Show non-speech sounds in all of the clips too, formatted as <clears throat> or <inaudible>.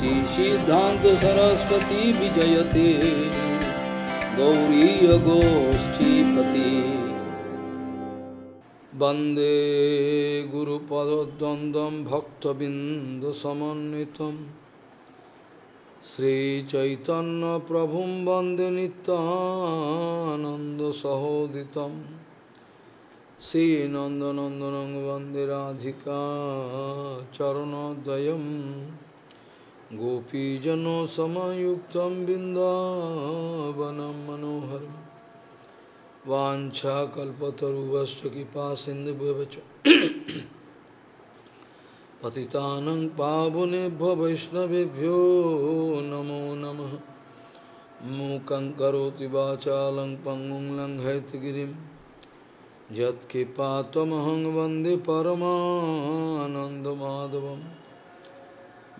শ্রী সিদ্ধান্ত সরস্বতী বিজয়তে গৌরী গোষ্ঠীপতি বন্দে গুরুপদ্বন্দ্বম সমন্বিত শ্রীচৈতন্য প্রভু বন্দে নিত্যানন্দসহোদিতম শ্রীনন্দনন্দন বন্দে রাধিকা চরণদ্বয় गोपीजनो समयुक्तं बिन्दावनं मनोहरं वाञ्छाकल्पतरुवश्च कृपा सिन्धुभ्यवच <clears throat> पतितानं पावुनेभ्य वैष्णवेभ्यो नमो नमः मूकं करोति वाचालं पङ्गुं लङ्घयतगिरिं यत्कृपात्वमहं वन्दे परमानन्दमाधवम्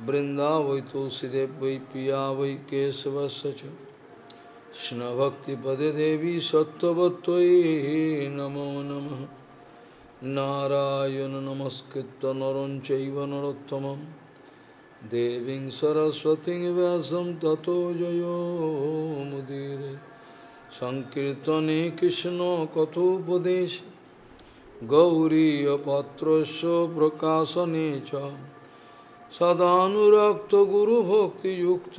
वृंदा वै तुलसीदेव वै पिया वै केशव च कृष्ण भक्ति पदे देवी सत्वत्वयी नमो नमः नारायण नमस्कृत नरं चैव देवी सरस्वती सरस्वतीं व्यासं ततो जयो मुदीरे সংকীর্তনে কৃষ্ণ কথোপদেশ গৌরীপাত্র प्रकाशने চ সদানুরক্ত গুরু ভক্তি যুক্ত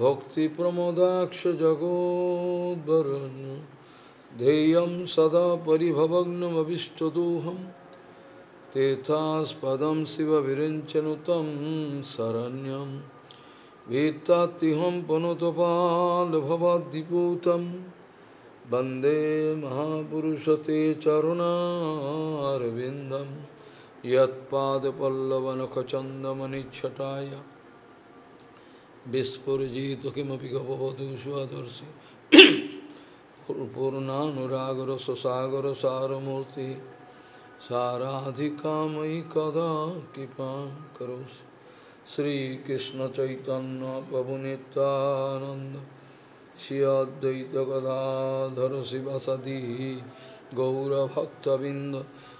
ভক্তি প্রমোদাক্ষ জগোবরণ ধেয়ম সদা পরিভবগ্নমীষ্টদোহম তেথাস্পদম শিব বিরঞ্চনুতম শরণ্যম ভিত্তাহম পনুতপাল ভবাদ্দিপূতম বন্দে মহাপুরুষতে চরণারবিন্দম यत्पादपल्लवनखचन्दमनिच्छटाय विस्फुरजितु पूर्णागर सगर सारूर्ति पूर्णानुरागरससागरसारमूर्ति साराधिकामयि कदा कृपां करोसि श्रीकृष्णचैतन्यपवुनितानन्द श्री शिव शिवसदी गौरभक्तबिंद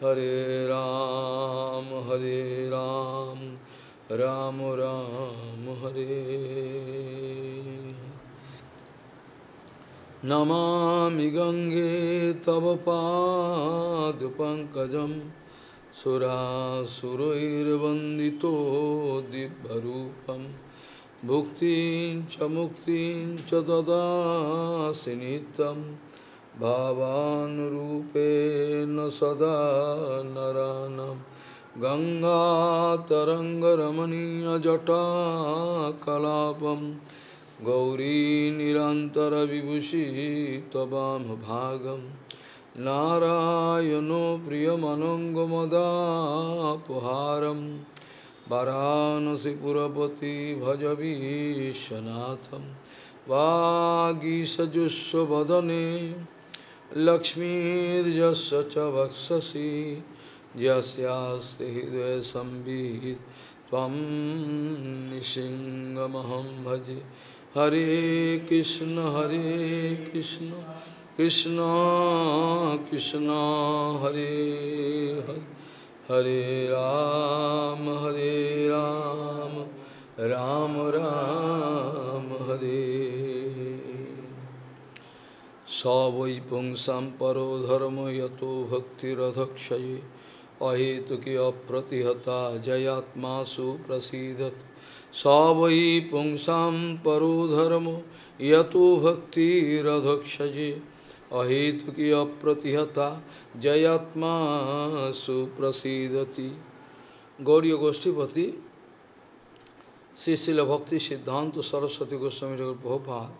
हरे राम हरे राम राम राम हरे नमामि गंगे तव पादपङ्कजं सुरासुरैर्वन्दितो दिव्यरूपं भुक्तिं च मुक्तिं च ददासि नित्यम् भावानुरूपेण सदा नरानं गङ्गातरङ्गरमणीयजटा कलापं गौरीनिरन्तरविभूषि तवामभागं नारायणो प्रियमनङ्गमदापहारं वाराणसीपुरपति भजवीशनाथं वागीसजुष्वदने लक्ष्मीर्जस्य च वक्षसि यस्यास्ति हृदय संवित तम सिंहमहम भजे हरे कृष्ण हरे कृष्ण कृष्ण कृष्ण हरे हरे हरे राम हरे राम राम राम, राम हरे सवै पुंसाम धर्म यतो भक्तिरधक्षये अहेतुकी अप्रतिहता जयात्मा सुप्रसीदत सवै पुंसाम धर्म यतो भक्तिरधक्षये अहेतुकी अप्रतिहता जयात्मा सुप्रसीदति गौरी गोष्ठीपति श्री शिल भक्ति सिद्धांत सरस्वती गोस्वामी भोपाल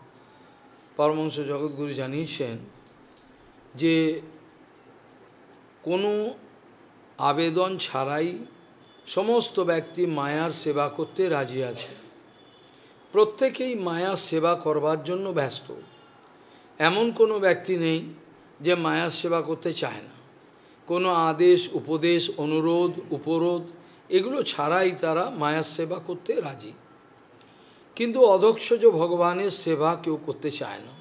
পরমংস জগৎগুরু জানিয়েছেন যে কোনো আবেদন ছাড়াই সমস্ত ব্যক্তি মায়ার সেবা করতে রাজি আছে প্রত্যেকেই মায়ার সেবা করবার জন্য ব্যস্ত এমন কোনো ব্যক্তি নেই যে মায়ার সেবা করতে চায় না কোনো আদেশ উপদেশ অনুরোধ উপরোধ এগুলো ছাড়াই তারা মায়ার সেবা করতে রাজি কিন্তু অধক্ষজ ভগবানের সেবা কেউ করতে চায় না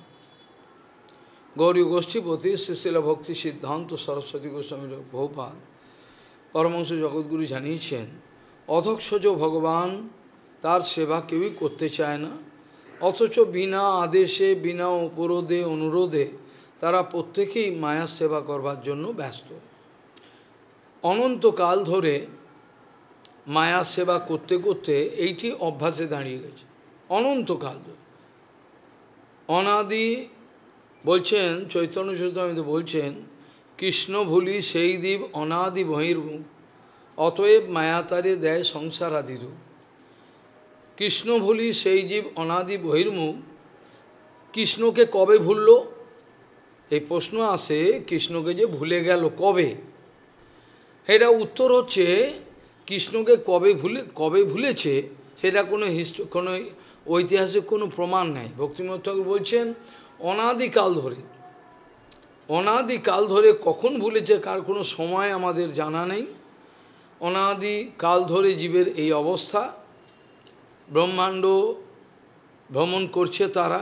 গৌরী গোষ্ঠীপতি শিশিল ভক্তি সিদ্ধান্ত সরস্বতী গোস্বামীর ভোপাল পরমংশ জগৎগুরু জানিয়েছেন অধক্ষজ ভগবান তার সেবা কেউই করতে চায় না অথচ বিনা আদেশে বিনা উপরোধে অনুরোধে তারা প্রত্যেকেই মায়ার সেবা করবার জন্য ব্যস্ত অনন্তকাল ধরে মায়া সেবা করতে করতে এইটি অভ্যাসে দাঁড়িয়ে গেছে অনন্তকাল অনাদি বলছেন চৈতন্য চৈতন্য বলছেন কৃষ্ণ ভুলি সেই দ্বীপ অনাদি বহির্ভূম অতএব মায়াতারে দেয় সংসার আদিরূপ কৃষ্ণ ভুলি সেই জীব অনাদি বহির্মুখ কৃষ্ণকে কবে ভুলল এই প্রশ্ন আসে কৃষ্ণকে যে ভুলে গেল কবে এটা উত্তর হচ্ছে কৃষ্ণকে কবে ভুলে কবে ভুলেছে সেটা কোনো হিস্ট কোনো ঐতিহাসিক কোনো প্রমাণ নেই ভক্তিমত ঠাকুর বলছেন অনাদিকাল ধরে অনাদিকাল ধরে কখন ভুলেছে কার কোনো সময় আমাদের জানা নেই অনাদিকাল ধরে জীবের এই অবস্থা ব্রহ্মাণ্ড ভ্রমণ করছে তারা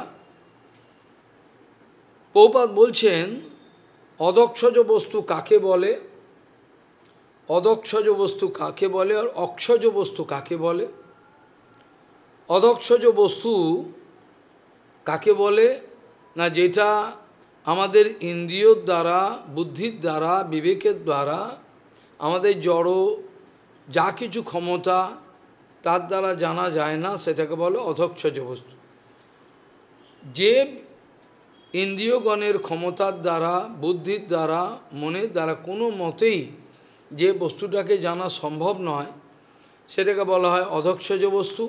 পৌপাত বলছেন অদক্ষজ বস্তু কাকে বলে অদক্ষজ বস্তু কাকে বলে আর অক্ষজ বস্তু কাকে বলে অদক্ষজ বস্তু কাকে বলে না যেটা আমাদের ইন্দ্রিয়র দ্বারা বুদ্ধির দ্বারা বিবেকের দ্বারা আমাদের জড় যা কিছু ক্ষমতা তার দ্বারা জানা যায় না সেটাকে বলে অধক্ষজ বস্তু যে ইন্দ্রিয়গণের ক্ষমতার দ্বারা বুদ্ধির দ্বারা মনের দ্বারা কোনো মতেই যে বস্তুটাকে জানা সম্ভব নয় সেটাকে বলা হয় অধক্ষজ বস্তু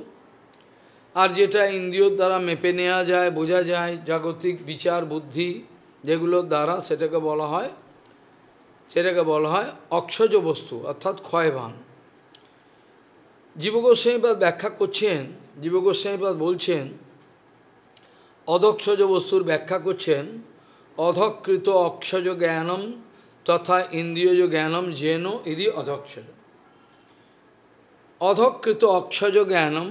আর যেটা ইন্দ্রিয়র দ্বারা মেপে নেওয়া যায় বোঝা যায় জাগতিক বিচার বুদ্ধি যেগুলোর দ্বারা সেটাকে বলা হয় সেটাকে বলা হয় অক্ষজ বস্তু অর্থাৎ ক্ষয়বান জীবগোস্বাইবাদ ব্যাখ্যা করছেন জীবগোস্বাইবাদ বলছেন অধক্ষজ বস্তুর ব্যাখ্যা করছেন অধকৃত অক্ষজ জ্ঞানম তথা ইন্দ্রিয়জ জ্ঞানম যেন ইদি অধক্ষজ অধকৃত অক্ষজ জ্ঞানম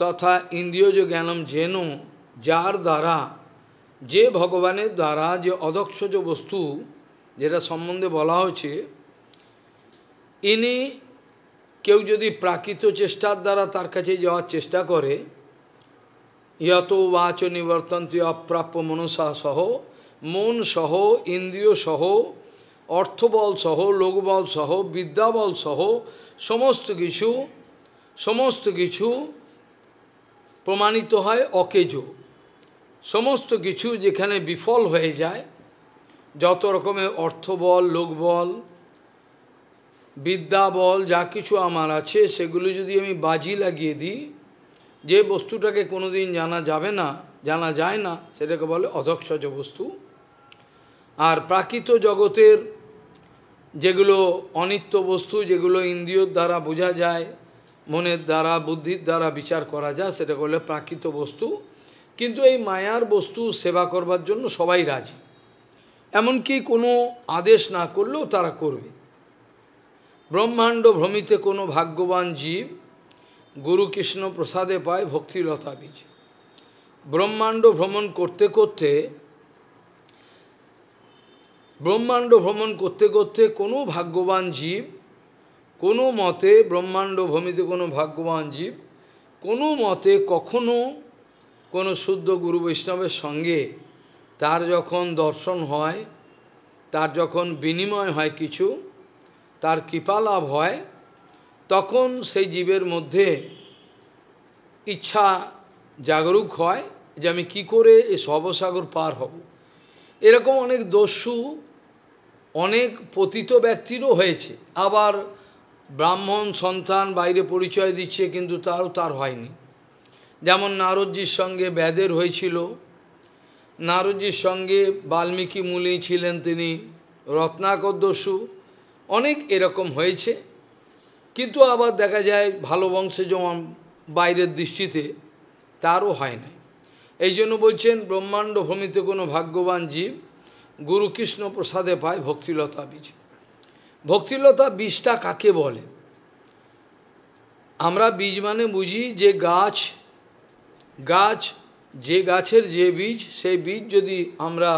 তথা ইন্দ্রিয় জ্ঞানম যেন যার দ্বারা যে ভগবানের দ্বারা যে অদক্ষজ বস্তু যেটা সম্বন্ধে বলা হয়েছে ইনি কেউ যদি প্রাকৃত চেষ্টার দ্বারা তার কাছে যাওয়ার চেষ্টা করে ইয়ত বাচ নিবর্তন্তি অপ্রাপ্য মনসা সহ মন সহ ইন্দ্রিয় সহ অর্থবল সহ লোকবল সহ বিদ্যাবল সহ সমস্ত কিছু সমস্ত কিছু প্রমাণিত হয় অকেজ সমস্ত কিছু যেখানে বিফল হয়ে যায় যত রকমের অর্থ বল লোক বল বিদ্যা বল যা কিছু আমার আছে সেগুলো যদি আমি বাজি লাগিয়ে দিই যে বস্তুটাকে কোনোদিন জানা যাবে না জানা যায় না সেটাকে বলে অধক্ষজ বস্তু আর প্রাকৃত জগতের যেগুলো অনিত্য বস্তু যেগুলো ইন্দ্রিয়র দ্বারা বোঝা যায় মনের দ্বারা বুদ্ধির দ্বারা বিচার করা যায় সেটা করলে প্রাকৃত বস্তু কিন্তু এই মায়ার বস্তু সেবা করবার জন্য সবাই রাজি এমনকি কোনো আদেশ না করলেও তারা করবে ব্রহ্মাণ্ড ভ্রমিতে কোনো ভাগ্যবান জীব গুরু কৃষ্ণ প্রসাদে পায় ভক্তিলতা বীজ ব্রহ্মাণ্ড ভ্রমণ করতে করতে ব্রহ্মাণ্ড ভ্রমণ করতে করতে কোনো ভাগ্যবান জীব কোনো মতে ব্রহ্মাণ্ড ভূমিতে কোনো ভাগ্যবান জীব কোনো মতে কখনো কোনো শুদ্ধ গুরু বৈষ্ণবের সঙ্গে তার যখন দর্শন হয় তার যখন বিনিময় হয় কিছু তার কৃপা লাভ হয় তখন সেই জীবের মধ্যে ইচ্ছা জাগরুক হয় যে আমি কী করে এই সবসাগর পার হব এরকম অনেক দস্যু অনেক পতিত ব্যক্তিরও হয়েছে আবার ব্রাহ্মণ সন্তান বাইরে পরিচয় দিচ্ছে কিন্তু তারও তার হয়নি যেমন নারদজির সঙ্গে ব্যাদের হয়েছিল নারদজির সঙ্গে বাল্মীকি মূলেই ছিলেন তিনি রত্নাকর দস্যু অনেক এরকম হয়েছে কিন্তু আবার দেখা যায় ভালো বংশে যেমন বাইরের দৃষ্টিতে তারও হয় না এই জন্য বলছেন ব্রহ্মাণ্ড ভূমিতে কোনো ভাগ্যবান জীব গুরু প্রসাদে পায় ভক্তিলতা বীজ ভক্তিলতা বীজটা কাকে বলে আমরা বীজ মানে বুঝি যে গাছ গাছ যে গাছের যে বীজ সেই বীজ যদি আমরা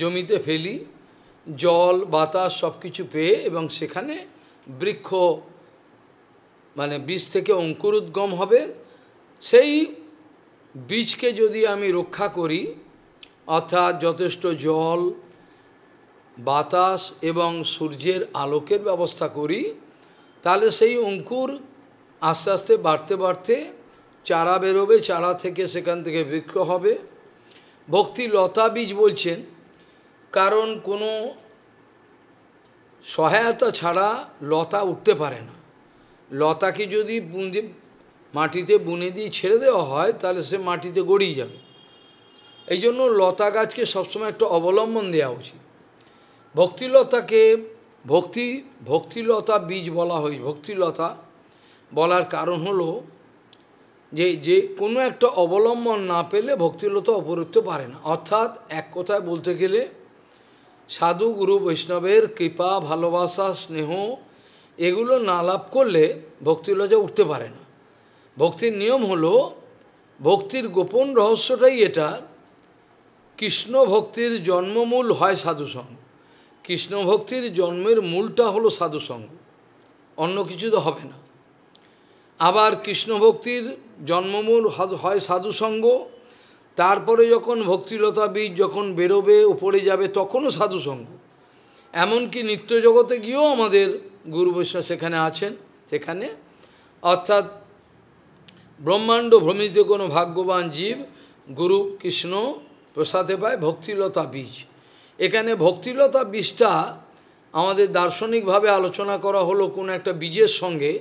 জমিতে ফেলি জল বাতাস সব কিছু পেয়ে এবং সেখানে বৃক্ষ মানে বীজ থেকে উদ্গম হবে সেই বীজকে যদি আমি রক্ষা করি অর্থাৎ যথেষ্ট জল বাতাস এবং সূর্যের আলোকের ব্যবস্থা করি তাহলে সেই অঙ্কুর আস্তে আস্তে বাড়তে বাড়তে চারা বেরোবে চারা থেকে সেখান থেকে বৃক্ষ হবে ভক্তি লতা বীজ বলছেন কারণ কোনো সহায়তা ছাড়া লতা উঠতে পারে না লতাকে যদি বুঁদে মাটিতে বুনে দিয়ে ছেড়ে দেওয়া হয় তাহলে সে মাটিতে গড়িয়ে যাবে এই জন্য লতা গাছকে সবসময় একটা অবলম্বন দেওয়া উচিত ভক্তিলতাকে ভক্তি ভক্তিলতা বীজ বলা হয় ভক্তিলতা বলার কারণ হলো যে যে কোনো একটা অবলম্বন না পেলে ভক্তিলতা অপরুত্ব পারে না অর্থাৎ এক কথায় বলতে গেলে সাধু গুরু বৈষ্ণবের কৃপা ভালোবাসা স্নেহ এগুলো না লাভ করলে ভক্তিলতা উঠতে পারে না ভক্তির নিয়ম হলো ভক্তির গোপন রহস্যটাই এটা কৃষ্ণ ভক্তির জন্মমূল হয় সাধুসঙ্গ কৃষ্ণ ভক্তির জন্মের মূলটা হলো সাধুসঙ্গ অন্য কিছু তো হবে না আবার কৃষ্ণ ভক্তির জন্মমূল হয় সাধুসঙ্গ তারপরে যখন ভক্তিলতা বীজ যখন বেরোবে উপরে যাবে তখনও সাধুসঙ্গ এমনকি নিত্য জগতে গিয়েও আমাদের গুরু বৈষ্ণব সেখানে আছেন সেখানে অর্থাৎ ব্রহ্মাণ্ড ভ্রমিত কোনো ভাগ্যবান জীব গুরু কৃষ্ণ প্রসাদে পায় ভক্তিলতা বীজ এখানে ভক্তিলতা বিষটা আমাদের দার্শনিকভাবে আলোচনা করা হলো কোনো একটা বীজের সঙ্গে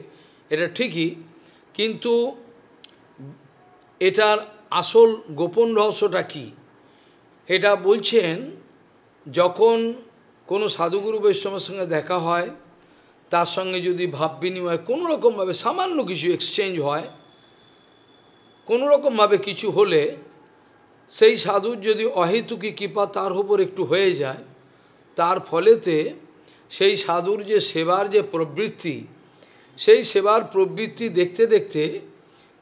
এটা ঠিকই কিন্তু এটার আসল গোপন রহস্যটা কি এটা বলছেন যখন কোনো সাধুগুরু বৈষ্ণবের সঙ্গে দেখা হয় তার সঙ্গে যদি ভাব বিনিময় কোনোরকমভাবে সামান্য কিছু এক্সচেঞ্জ হয় কোনো রকমভাবে কিছু হলে সেই সাধুর যদি অহেতুকি কৃপা তার উপর একটু হয়ে যায় তার ফলেতে সেই সাধুর যে সেবার যে প্রবৃত্তি সেই সেবার প্রবৃত্তি দেখতে দেখতে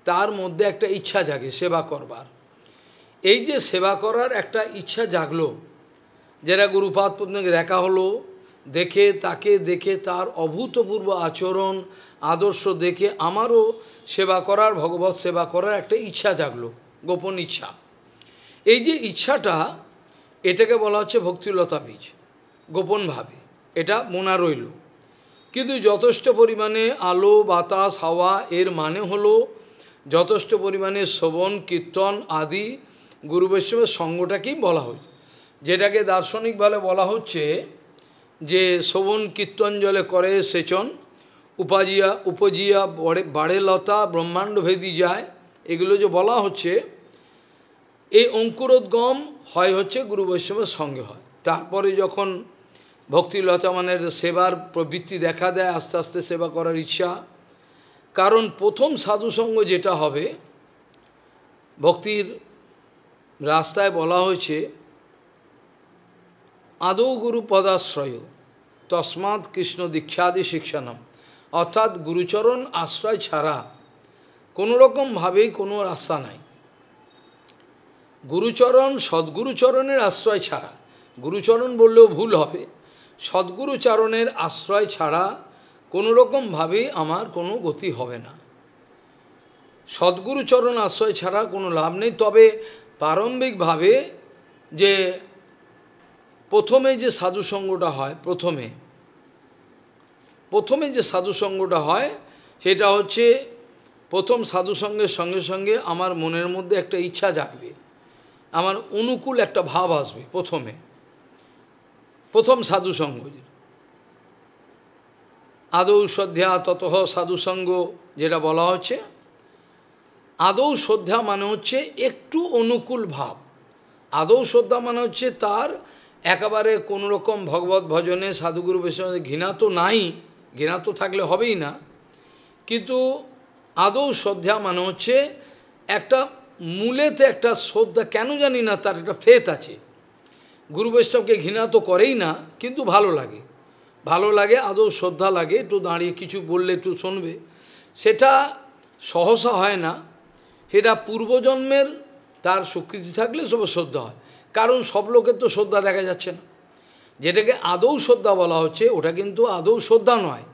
তার মধ্যে একটা ইচ্ছা জাগে সেবা করবার এই যে সেবা করার একটা ইচ্ছা জাগলো যেটা গুরুপাদ পত্নীকে দেখা হলো দেখে তাকে দেখে তার অভূতপূর্ব আচরণ আদর্শ দেখে আমারও সেবা করার ভগবত সেবা করার একটা ইচ্ছা জাগলো গোপন ইচ্ছা এই যে ইচ্ছাটা এটাকে বলা হচ্ছে ভক্তিলতা বীজ গোপনভাবে এটা মোনা রইল কিন্তু যথেষ্ট পরিমাণে আলো বাতাস হাওয়া এর মানে হলো যথেষ্ট পরিমাণে শ্রবণ কীর্তন আদি গুরু বৈষ্ণবের সঙ্গটাকেই বলা হয় যেটাকে দার্শনিকভাবে বলা হচ্ছে যে শ্রবণ কীর্তন জলে করে সেচন উপাজিয়া উপজিয়া বাড়ে লতা ব্রহ্মাণ্ড ভেদি যায় এগুলো যে বলা হচ্ছে এই অঙ্কুরোদ্গম হয় হচ্ছে গুরু বৈষ্ণবের সঙ্গে হয় তারপরে যখন ভক্তিলতা মানের সেবার প্রবৃত্তি দেখা দেয় আস্তে আস্তে সেবা করার ইচ্ছা কারণ প্রথম সাধুসঙ্গ যেটা হবে ভক্তির রাস্তায় বলা হয়েছে আদৌ গুরু পদাশ্রয় তসমাৎ কৃষ্ণ দীক্ষাদি শিক্ষানম অর্থাৎ গুরুচরণ আশ্রয় ছাড়া কোনোরকমভাবেই কোনো রাস্তা নাই গুরুচরণ সদ্গুরুচরণের আশ্রয় ছাড়া গুরুচরণ বললেও ভুল হবে সদ্গুরুচরণের আশ্রয় ছাড়া কোনো রকমভাবে আমার কোনো গতি হবে না সদ্গুরুচরণ আশ্রয় ছাড়া কোনো লাভ নেই তবে প্রারম্ভিকভাবে যে প্রথমে যে সাধুসঙ্গটা হয় প্রথমে প্রথমে যে সাধুসঙ্গটা হয় সেটা হচ্ছে প্রথম সাধুসঙ্গের সঙ্গে সঙ্গে আমার মনের মধ্যে একটা ইচ্ছা জাগবে আমার অনুকূল একটা ভাব আসবে প্রথমে প্রথম সাধুসঙ্গ আদৌ শ্রদ্ধা ততহ সাধুসঙ্গ যেটা বলা হচ্ছে আদৌ শ্রদ্ধা মানে হচ্ছে একটু অনুকূল ভাব আদৌ শ্রদ্ধা মানে হচ্ছে তার একেবারে কোনোরকম ভগবত ভজনে সাধুগুরু বৈষ্ণব ঘৃণা তো নাই ঘৃণা তো থাকলে হবেই না কিন্তু আদৌ শ্রদ্ধা মানে হচ্ছে একটা মূলেতে একটা শ্রদ্ধা কেন জানি না তার একটা ফেত আছে গুরু বৈষ্ণবকে ঘৃণা তো করেই না কিন্তু ভালো লাগে ভালো লাগে আদৌ শ্রদ্ধা লাগে একটু দাঁড়িয়ে কিছু বললে একটু শুনবে সেটা সহসা হয় না সেটা পূর্বজন্মের তার স্বীকৃতি থাকলে সব শ্রদ্ধা হয় কারণ সব লোকের তো শ্রদ্ধা দেখা যাচ্ছে না যেটাকে আদৌ শ্রদ্ধা বলা হচ্ছে ওটা কিন্তু আদৌ শ্রদ্ধা নয়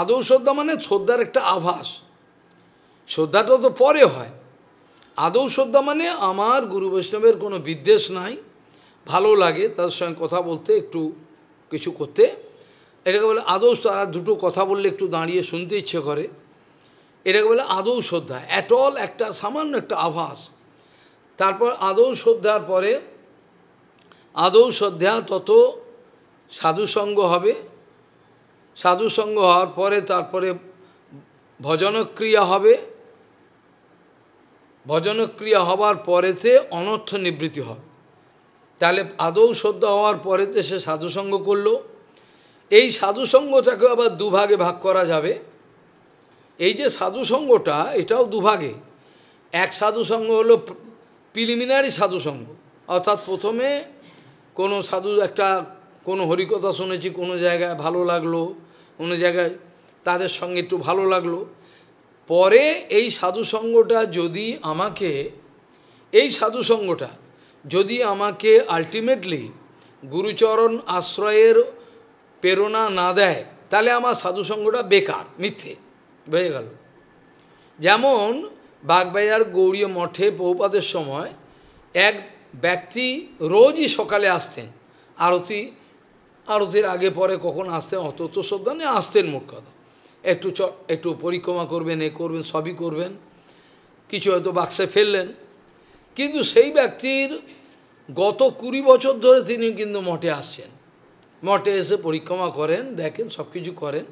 আদৌ শ্রদ্ধা মানে শ্রদ্ধার একটা আভাস শ্রদ্ধাটা তো পরে হয় আদৌ শ্রদ্ধা মানে আমার গুরু বৈষ্ণবের কোনো বিদ্বেষ নাই ভালো লাগে তাদের সঙ্গে কথা বলতে একটু কিছু করতে এটাকে বলে আদৌ তারা দুটো কথা বললে একটু দাঁড়িয়ে শুনতে ইচ্ছে করে এটাকে বলে আদৌ শ্রদ্ধা অ্যাট অল একটা সামান্য একটা আভাস তারপর আদৌ শ্রদ্ধার পরে আদৌ শ্রদ্ধা তত সাধুসঙ্গ হবে সাধুসঙ্গ হওয়ার পরে তারপরে ভজনক্রিয়া হবে ভজনক্রিয়া হওয়ার পরেতে অনর্থ নিবৃত্তি হবে তাহলে আদৌ সদ্য হওয়ার পরেতে সে সাধুসঙ্গ করল এই সাধুসঙ্গটাকে আবার দুভাগে ভাগ করা যাবে এই যে সাধুসঙ্গটা এটাও দুভাগে এক সাধুসঙ্গ হলো প্রিলিমিনারি সাধুসঙ্গ অর্থাৎ প্রথমে কোনো সাধু একটা কোনো হরিকথা শুনেছি কোনো জায়গায় ভালো লাগলো কোনো জায়গায় তাদের সঙ্গে একটু ভালো লাগলো পরে এই সাধুসঙ্গটা যদি আমাকে এই সাধুসঙ্গটা যদি আমাকে আলটিমেটলি গুরুচরণ আশ্রয়ের প্রেরণা না দেয় তাহলে আমার সাধুসঙ্গটা বেকার মিথ্যে বুঝে গেল যেমন বাগবাজার গৌরী মঠে বহুপাতের সময় এক ব্যক্তি রোজই সকালে আসতেন আরতি আরতির আগে পরে কখন আসতেন অত তো শ্রদ্ধা নেই আসতেন মোট কথা একটু চ একটু পরিক্রমা করবেন এ করবেন সবই করবেন কিছু হয়তো বাক্সে ফেললেন কিন্তু সেই ব্যক্তির গত কুড়ি বছর ধরে তিনি কিন্তু মঠে আসছেন মঠে এসে পরিক্রমা করেন দেখেন সব কিছু করেন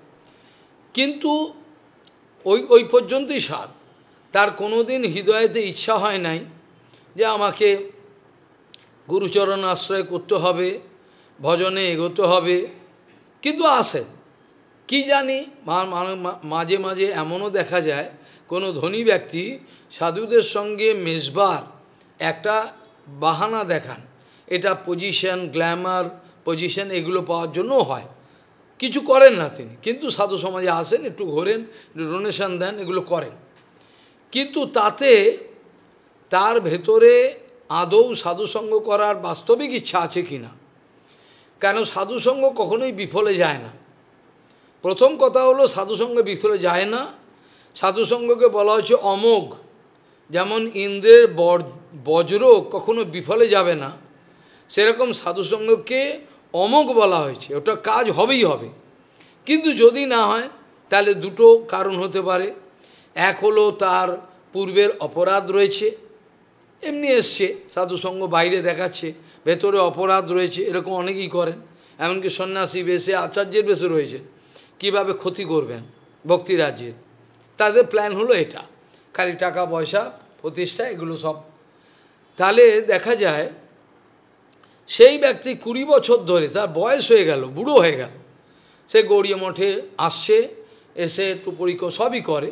কিন্তু ওই ওই পর্যন্তই স্বাদ তার কোনো দিন হৃদয়েতে ইচ্ছা হয় নাই যে আমাকে গুরুচরণ আশ্রয় করতে হবে ভজনে এগোতে হবে কিন্তু আসেন কি জানি মাঝে মাঝে এমনও দেখা যায় কোনো ধনী ব্যক্তি সাধুদের সঙ্গে মেজবার একটা বাহানা দেখান এটা পজিশন গ্ল্যামার পজিশন এগুলো পাওয়ার জন্য হয় কিছু করেন না তিনি কিন্তু সাধু সমাজে আসেন একটু ঘোরেন একটু ডোনেশন দেন এগুলো করেন কিন্তু তাতে তার ভেতরে আদৌ সাধুসঙ্গ করার বাস্তবিক ইচ্ছা আছে কি না কেন সাধুসঙ্গ কখনোই বিফলে যায় না প্রথম কথা হলো সাধুসঙ্গে বিস্তরে যায় না সাধুসঙ্গকে বলা হচ্ছে অমোঘ যেমন ইন্দ্রের বজ্র কখনো বিফলে যাবে না সেরকম সাধুসঙ্গকে অমোঘ বলা হয়েছে ওটা কাজ হবেই হবে কিন্তু যদি না হয় তাহলে দুটো কারণ হতে পারে এক হলো তার পূর্বের অপরাধ রয়েছে এমনি এসছে সাধুসঙ্গ বাইরে দেখাচ্ছে ভেতরে অপরাধ রয়েছে এরকম অনেকেই করেন এমনকি সন্ন্যাসী বেশে আচার্যের বেশে রয়েছে কিভাবে ক্ষতি করবেন ভক্তিরাজ্যের তাদের প্ল্যান হলো এটা খালি টাকা পয়সা প্রতিষ্ঠা এগুলো সব তাহলে দেখা যায় সেই ব্যক্তি কুড়ি বছর ধরে তার বয়স হয়ে গেল বুড়ো হয়ে গেল সে গৌরী মঠে আসছে এসে একটু পরিক সবই করে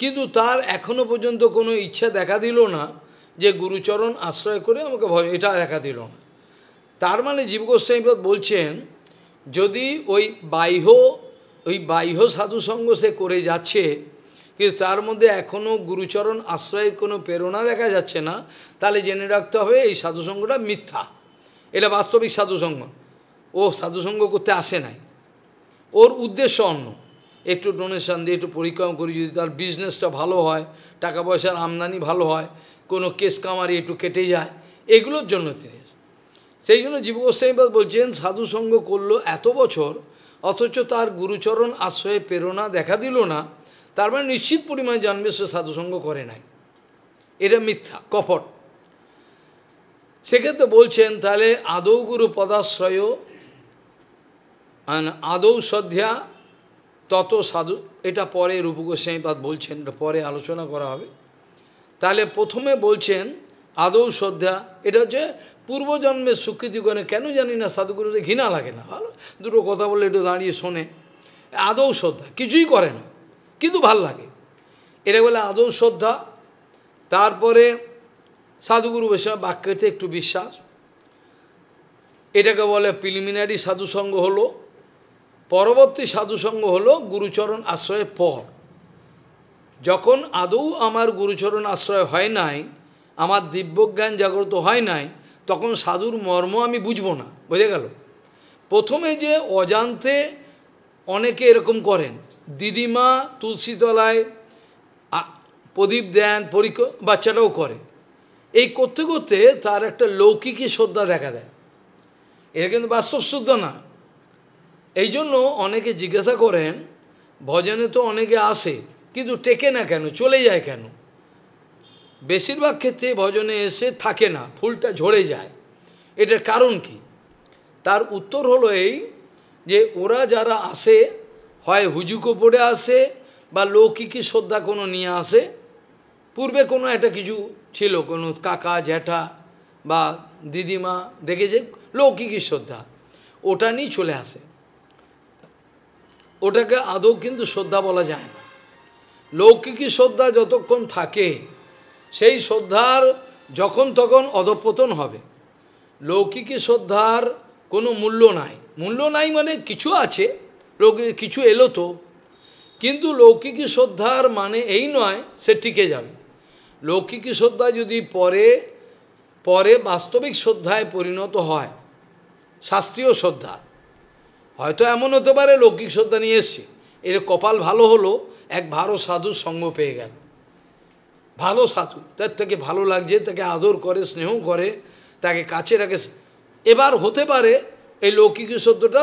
কিন্তু তার এখনো পর্যন্ত কোনো ইচ্ছা দেখা দিল না যে গুরুচরণ আশ্রয় করে আমাকে ভয় এটা দেখা দিল না তার মানে জীবগোস্বাইপদ বলছেন যদি ওই বাহ্য ওই বাহ্য সাধুসঙ্গ সে করে যাচ্ছে কিন্তু তার মধ্যে এখনও গুরুচরণ আশ্রয়ের কোনো প্রেরণা দেখা যাচ্ছে না তাহলে জেনে রাখতে হবে এই সাধুসঙ্গটা মিথ্যা এটা বাস্তবিক সাধুসঙ্গ ও সাধুসঙ্গ করতে আসে নাই ওর উদ্দেশ্য অন্য একটু ডোনেশন দিয়ে একটু পরিক্রমা করি যদি তার বিজনেসটা ভালো হয় টাকা পয়সার আমদানি ভালো হয় কোনো কেস কামারি একটু কেটে যায় এগুলোর জন্য তিনি সেই জন্য জীবগোস্বাই বলছেন সাধুসঙ্গ করলো এত বছর অথচ তার গুরুচরণ আশ্রয়ে প্রেরণা দেখা দিল না তার মানে নিশ্চিত পরিমাণে জানবে সে সাধুসঙ্গ করে নাই এটা মিথ্যা কপট সেক্ষেত্রে বলছেন তাহলে আদৌ গুরু পদাশ্রয় মানে আদৌ শ্রদ্ধা তত সাধু এটা পরে রূপগোস্বামীপাদ বলছেন এটা পরে আলোচনা করা হবে তাহলে প্রথমে বলছেন আদৌ শ্রদ্ধা এটা হচ্ছে পূর্বজন্মের স্বীকৃতিগণে কেন জানি না সাধুগুরুদের ঘৃণা লাগে না ভালো দুটো কথা বলে একটু দাঁড়িয়ে শোনে আদৌ শ্রদ্ধা কিছুই করে না কিন্তু ভাল লাগে এটা বলে আদৌ শ্রদ্ধা তারপরে সাধুগুরু বৈষ্ণব বাক্যতে একটু বিশ্বাস এটাকে বলে প্রিলিমিনারি সাধুসঙ্গ হলো পরবর্তী সাধুসঙ্গ হলো গুরুচরণ আশ্রয়ের পর যখন আদৌ আমার গুরুচরণ আশ্রয় হয় নাই আমার দিব্যজ্ঞান জাগ্রত হয় নাই তখন সাধুর মর্ম আমি বুঝবো না বোঝা গেল প্রথমে যে অজান্তে অনেকে এরকম করেন দিদিমা তুলসীতলায় প্রদীপ দেন পরিক বাচ্চাটাও করে এই করতে করতে তার একটা লৌকিকী শ্রদ্ধা দেখা দেয় এটা কিন্তু বাস্তব শ্রদ্ধা না এই জন্য অনেকে জিজ্ঞাসা করেন ভজনে তো অনেকে আসে কিন্তু টেকে না কেন চলে যায় কেন বেশিরভাগ ক্ষেত্রে ভজনে এসে থাকে না ফুলটা ঝরে যায় এটার কারণ কি তার উত্তর হলো এই যে ওরা যারা আসে হয় হুজুকো পড়ে আসে বা লৌকিকী শ্রদ্ধা কোনো নিয়ে আসে পূর্বে কোনো একটা কিছু ছিল কোনো কাকা জ্যাঠা বা দিদিমা দেখেছে লৌকিকই শ্রদ্ধা ওটা নিয়ে চলে আসে ওটাকে আদৌ কিন্তু শ্রদ্ধা বলা যায় না লৌকিকী শ্রদ্ধা যতক্ষণ থাকে সেই শ্রদ্ধার যখন তখন অধপতন হবে লৌকিক শ্রদ্ধার কোনো মূল্য নাই মূল্য নাই মানে কিছু আছে কিছু এলো তো কিন্তু লৌকিক শ্রদ্ধার মানে এই নয় সে টিকে যাবে লৌকিক শ্রদ্ধা যদি পরে পরে বাস্তবিক শ্রদ্ধায় পরিণত হয় শাস্ত্রীয় শ্রদ্ধা হয়তো এমন হতে পারে লৌকিক শ্রদ্ধা নিয়ে এসছে এর কপাল ভালো হলো এক ভারত সাধুর সঙ্গ পেয়ে গেল ভালো সাধু তার থেকে ভালো লাগছে তাকে আদর করে স্নেহ করে তাকে কাছে রাখে এবার হতে পারে এই লৌকিক সত্যটা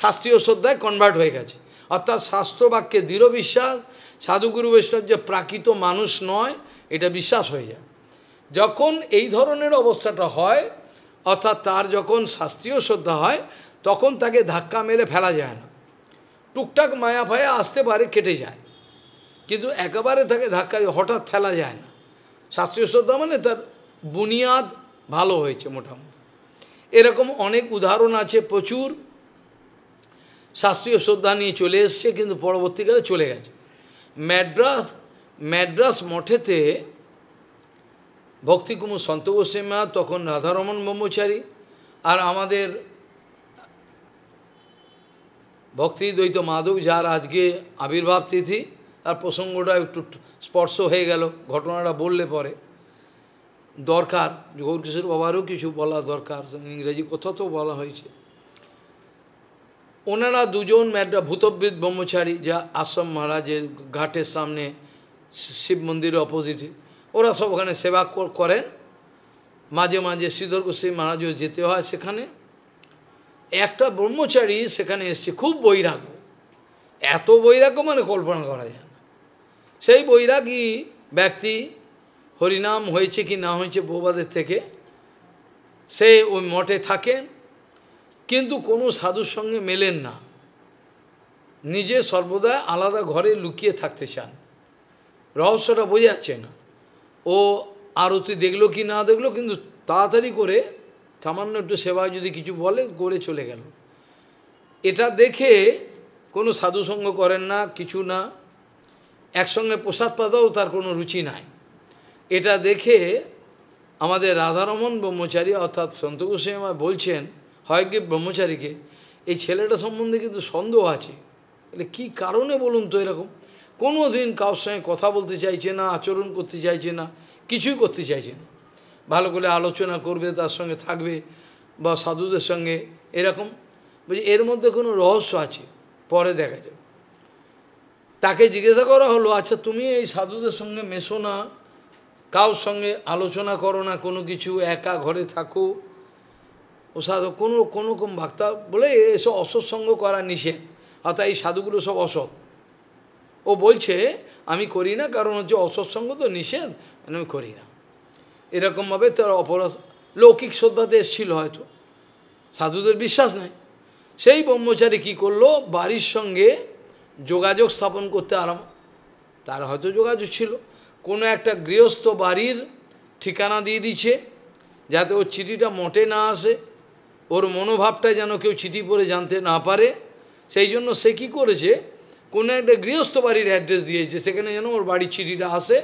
শাস্ত্রীয় শ্রদ্ধায় কনভার্ট হয়ে গেছে অর্থাৎ শাস্ত্রবাক্যে দৃঢ় বিশ্বাস সাধুগুরু বৈষ্ণব যে প্রাকৃত মানুষ নয় এটা বিশ্বাস হয়ে যায় যখন এই ধরনের অবস্থাটা হয় অর্থাৎ তার যখন শাস্ত্রীয় শ্রদ্ধা হয় তখন তাকে ধাক্কা মেলে ফেলা যায় না টুকটাক মায়া ফায়া আসতে পারে কেটে যায় কিন্তু একেবারে তাকে ধাক্কায় হঠাৎ ফেলা যায় না শাস্ত্রীয় শ্রদ্ধা মানে তার বুনিয়াদ ভালো হয়েছে মোটামুটি এরকম অনেক উদাহরণ আছে প্রচুর শাস্ত্রীয় শ্রদ্ধা নিয়ে চলে এসছে কিন্তু পরবর্তীকালে চলে গেছে ম্যাড্রাস ম্যাড্রাস মঠেতে ভক্তিকুমার সন্ত গোস্বামী তখন রাধারমন ব্রহ্মচারী আর আমাদের ভক্তি দ্বৈত মাধব যার আজকে আবির্ভাব তিথি আর প্রসঙ্গটা একটু স্পর্শ হয়ে গেল ঘটনাটা বললে পরে দরকার গৌরকিশোর বাবারও কিছু বলা দরকার ইংরেজি কথা তো বলা হয়েছে ওনারা দুজন একটা ভূতবৃত ব্রহ্মচারী যা আশ্রম মহারাজের ঘাটের সামনে শিব মন্দিরের অপোজিটে ওরা সব ওখানে সেবা করেন মাঝে মাঝে শ্রীধর গোস্বামী মহারাজও যেতে হয় সেখানে একটা ব্রহ্মচারী সেখানে এসছে খুব বৈরাগ্য এত বৈরাগ্য মানে কল্পনা করা যায় সেই বৈরাগী ব্যক্তি হরিনাম হয়েছে কি না হয়েছে বৌবাদের থেকে সে ওই মঠে থাকেন কিন্তু কোনো সাধুর সঙ্গে মেলেন না নিজে সর্বদা আলাদা ঘরে লুকিয়ে থাকতে চান রহস্যটা বোঝা যাচ্ছে না ও আরতি দেখলো কি না দেখলো কিন্তু তাড়াতাড়ি করে সামান্য একটু সেবায় যদি কিছু বলে করে চলে গেল এটা দেখে কোনো সাধুসঙ্গ করেন না কিছু না একসঙ্গে প্রসাদ পাতাও তার কোনো রুচি নাই এটা দেখে আমাদের রাধারমন ব্রহ্মচারী অর্থাৎ সন্ত গোস্বামী বলছেন হয়গ্রীব ব্রহ্মচারীকে এই ছেলেটা সম্বন্ধে কিন্তু সন্দেহ আছে এটা কী কারণে বলুন তো এরকম কোনো দিন কারোর সঙ্গে কথা বলতে চাইছে না আচরণ করতে চাইছে না কিছুই করতে চাইছে না ভালো করে আলোচনা করবে তার সঙ্গে থাকবে বা সাধুদের সঙ্গে এরকম বলছি এর মধ্যে কোনো রহস্য আছে পরে দেখা যাবে তাকে জিজ্ঞাসা করা হলো আচ্ছা তুমি এই সাধুদের সঙ্গে মেশো না কার সঙ্গে আলোচনা করো না কোনো কিছু একা ঘরে থাকো ও সাধু কোনো কোনো রকম বাক্তা বলে এসব অসৎসঙ্গ করা নিষেধ অর্থাৎ এই সাধুগুলো সব অসৎ ও বলছে আমি করি না কারণ হচ্ছে অসৎসঙ্গ তো নিষেধ মানে আমি করি না এরকমভাবে তার অপরাধ লৌকিক শ্রদ্ধাতে এসেছিল হয়তো সাধুদের বিশ্বাস নেই সেই ব্রহ্মচারী কী করলো বাড়ির সঙ্গে যোগাযোগ স্থাপন করতে আরম্ভ তার হয়তো যোগাযোগ ছিল কোনো একটা গৃহস্থ বাড়ির ঠিকানা দিয়ে দিচ্ছে যাতে ওর চিঠিটা মোটে না আসে ওর মনোভাবটা যেন কেউ চিঠি পড়ে জানতে না পারে সেই জন্য সে কী করেছে কোনো একটা গৃহস্থ বাড়ির অ্যাড্রেস দিয়েছে সেখানে যেন ওর বাড়ির চিঠিটা আসে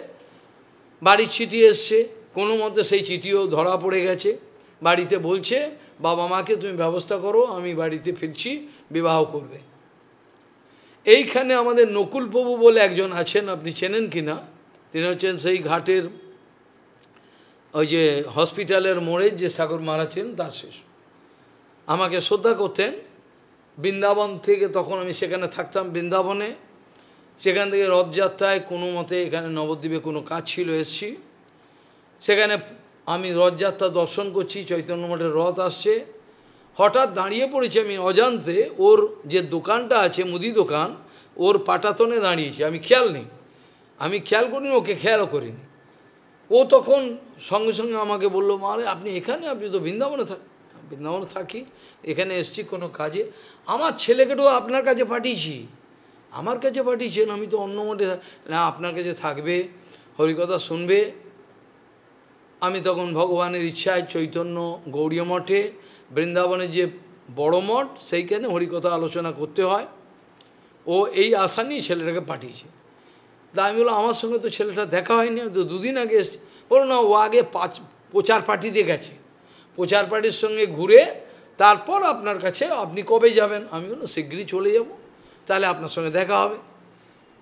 বাড়ির চিঠি এসছে কোনো মতে সেই চিঠিও ধরা পড়ে গেছে বাড়িতে বলছে বাবা মাকে তুমি ব্যবস্থা করো আমি বাড়িতে ফিরছি বিবাহ করবে এইখানে আমাদের নকুলপ্রভু বলে একজন আছেন আপনি চেনেন কি না তিনি হচ্ছেন সেই ঘাটের ওই যে হসপিটালের মোড়ে যে সাগর মারা ছিলেন তার শেষ আমাকে শ্রদ্ধা করতেন বৃন্দাবন থেকে তখন আমি সেখানে থাকতাম বৃন্দাবনে সেখান থেকে রথযাত্রায় কোনো মতে এখানে নবদ্বীপে কোনো কাজ ছিল এসছি সেখানে আমি রথযাত্রা দর্শন করছি চৈতন্য মঠের রথ আসছে হঠাৎ দাঁড়িয়ে পড়েছি আমি অজান্তে ওর যে দোকানটা আছে মুদি দোকান ওর পাটাতনে দাঁড়িয়েছি আমি খেয়াল নেই আমি খেয়াল করিনি ওকে খেয়ালও করিনি ও তখন সঙ্গে সঙ্গে আমাকে বললো মারে আপনি এখানে আপনি তো বৃন্দাবনে থাক বৃন্দাবনে থাকি এখানে এসছি কোনো কাজে আমার ছেলেকেও আপনার কাছে পাঠিয়েছি আমার কাছে পাঠিয়েছেন আমি তো অন্য মঠে না আপনার কাছে থাকবে হরিকথা শুনবে আমি তখন ভগবানের ইচ্ছায় চৈতন্য গৌরীয় মঠে বৃন্দাবনে যে বড় মঠ সেইখানে হরিকথা আলোচনা করতে হয় ও এই আশা নিয়ে ছেলেটাকে পাঠিয়েছে তা আমি বললাম আমার সঙ্গে তো ছেলেটা দেখা হয়নি তো দুদিন আগে এসছে বলো না ও আগে পাঁচ প্রচার পার্টিতে গেছে প্রচার পার্টির সঙ্গে ঘুরে তারপর আপনার কাছে আপনি কবে যাবেন আমি বললাম শীঘ্রই চলে যাব তাহলে আপনার সঙ্গে দেখা হবে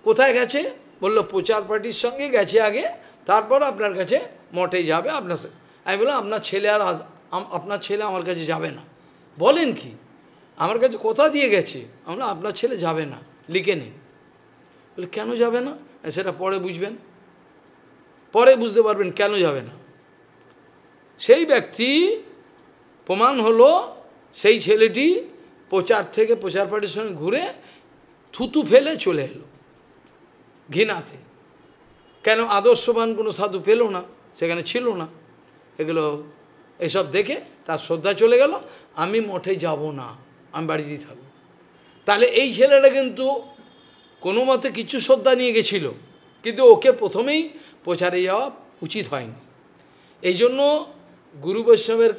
কোথায় গেছে বললো প্রচার পার্টির সঙ্গে গেছে আগে তারপর আপনার কাছে মঠে যাবে আপনার সঙ্গে আমি বললাম আপনার ছেলে আর আপনার ছেলে আমার কাছে যাবে না বলেন কি আমার কাছে কথা দিয়ে গেছে আমরা আপনার ছেলে যাবে না লিখে নিন বলে কেন যাবে না সেটা পরে বুঝবেন পরে বুঝতে পারবেন কেন যাবে না সেই ব্যক্তি প্রমাণ হলো সেই ছেলেটি প্রচার থেকে প্রচার পার্টির সঙ্গে ঘুরে থুতু ফেলে চলে এলো ঘৃণাতে কেন আদর্শবান কোনো সাধু পেল না সেখানে ছিল না এগুলো এসব দেখে তার শ্রদ্ধা চলে গেল আমি মঠে যাব না আমি বাড়িতেই থাকব তাহলে এই ছেলেটা কিন্তু কোনো মতে কিছু শ্রদ্ধা নিয়ে গেছিল কিন্তু ওকে প্রথমেই প্রচারে যাওয়া উচিত হয়নি এই জন্য গুরু বৈষ্ণবের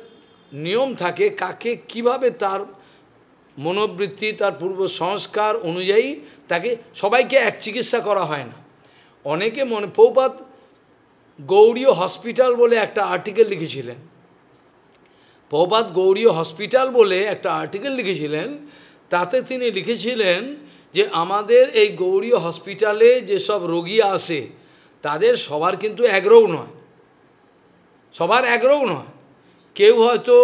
নিয়ম থাকে কাকে কিভাবে তার মনোবৃত্তি তার পূর্ব সংস্কার অনুযায়ী তাকে সবাইকে এক চিকিৎসা করা হয় না অনেকে মনে পৌপাত গৌড়ীয় হসপিটাল বলে একটা আর্টিকেল লিখেছিলেন প্রভাত গৌরী হসপিটাল বলে একটা আর্টিকেল লিখেছিলেন তাতে তিনি লিখেছিলেন যে আমাদের এই গৌরী হসপিটালে যেসব রোগী আসে তাদের সবার কিন্তু অ্যাগ্রও নয় সবার অ্যাগ্রও নয় কেউ হয়তো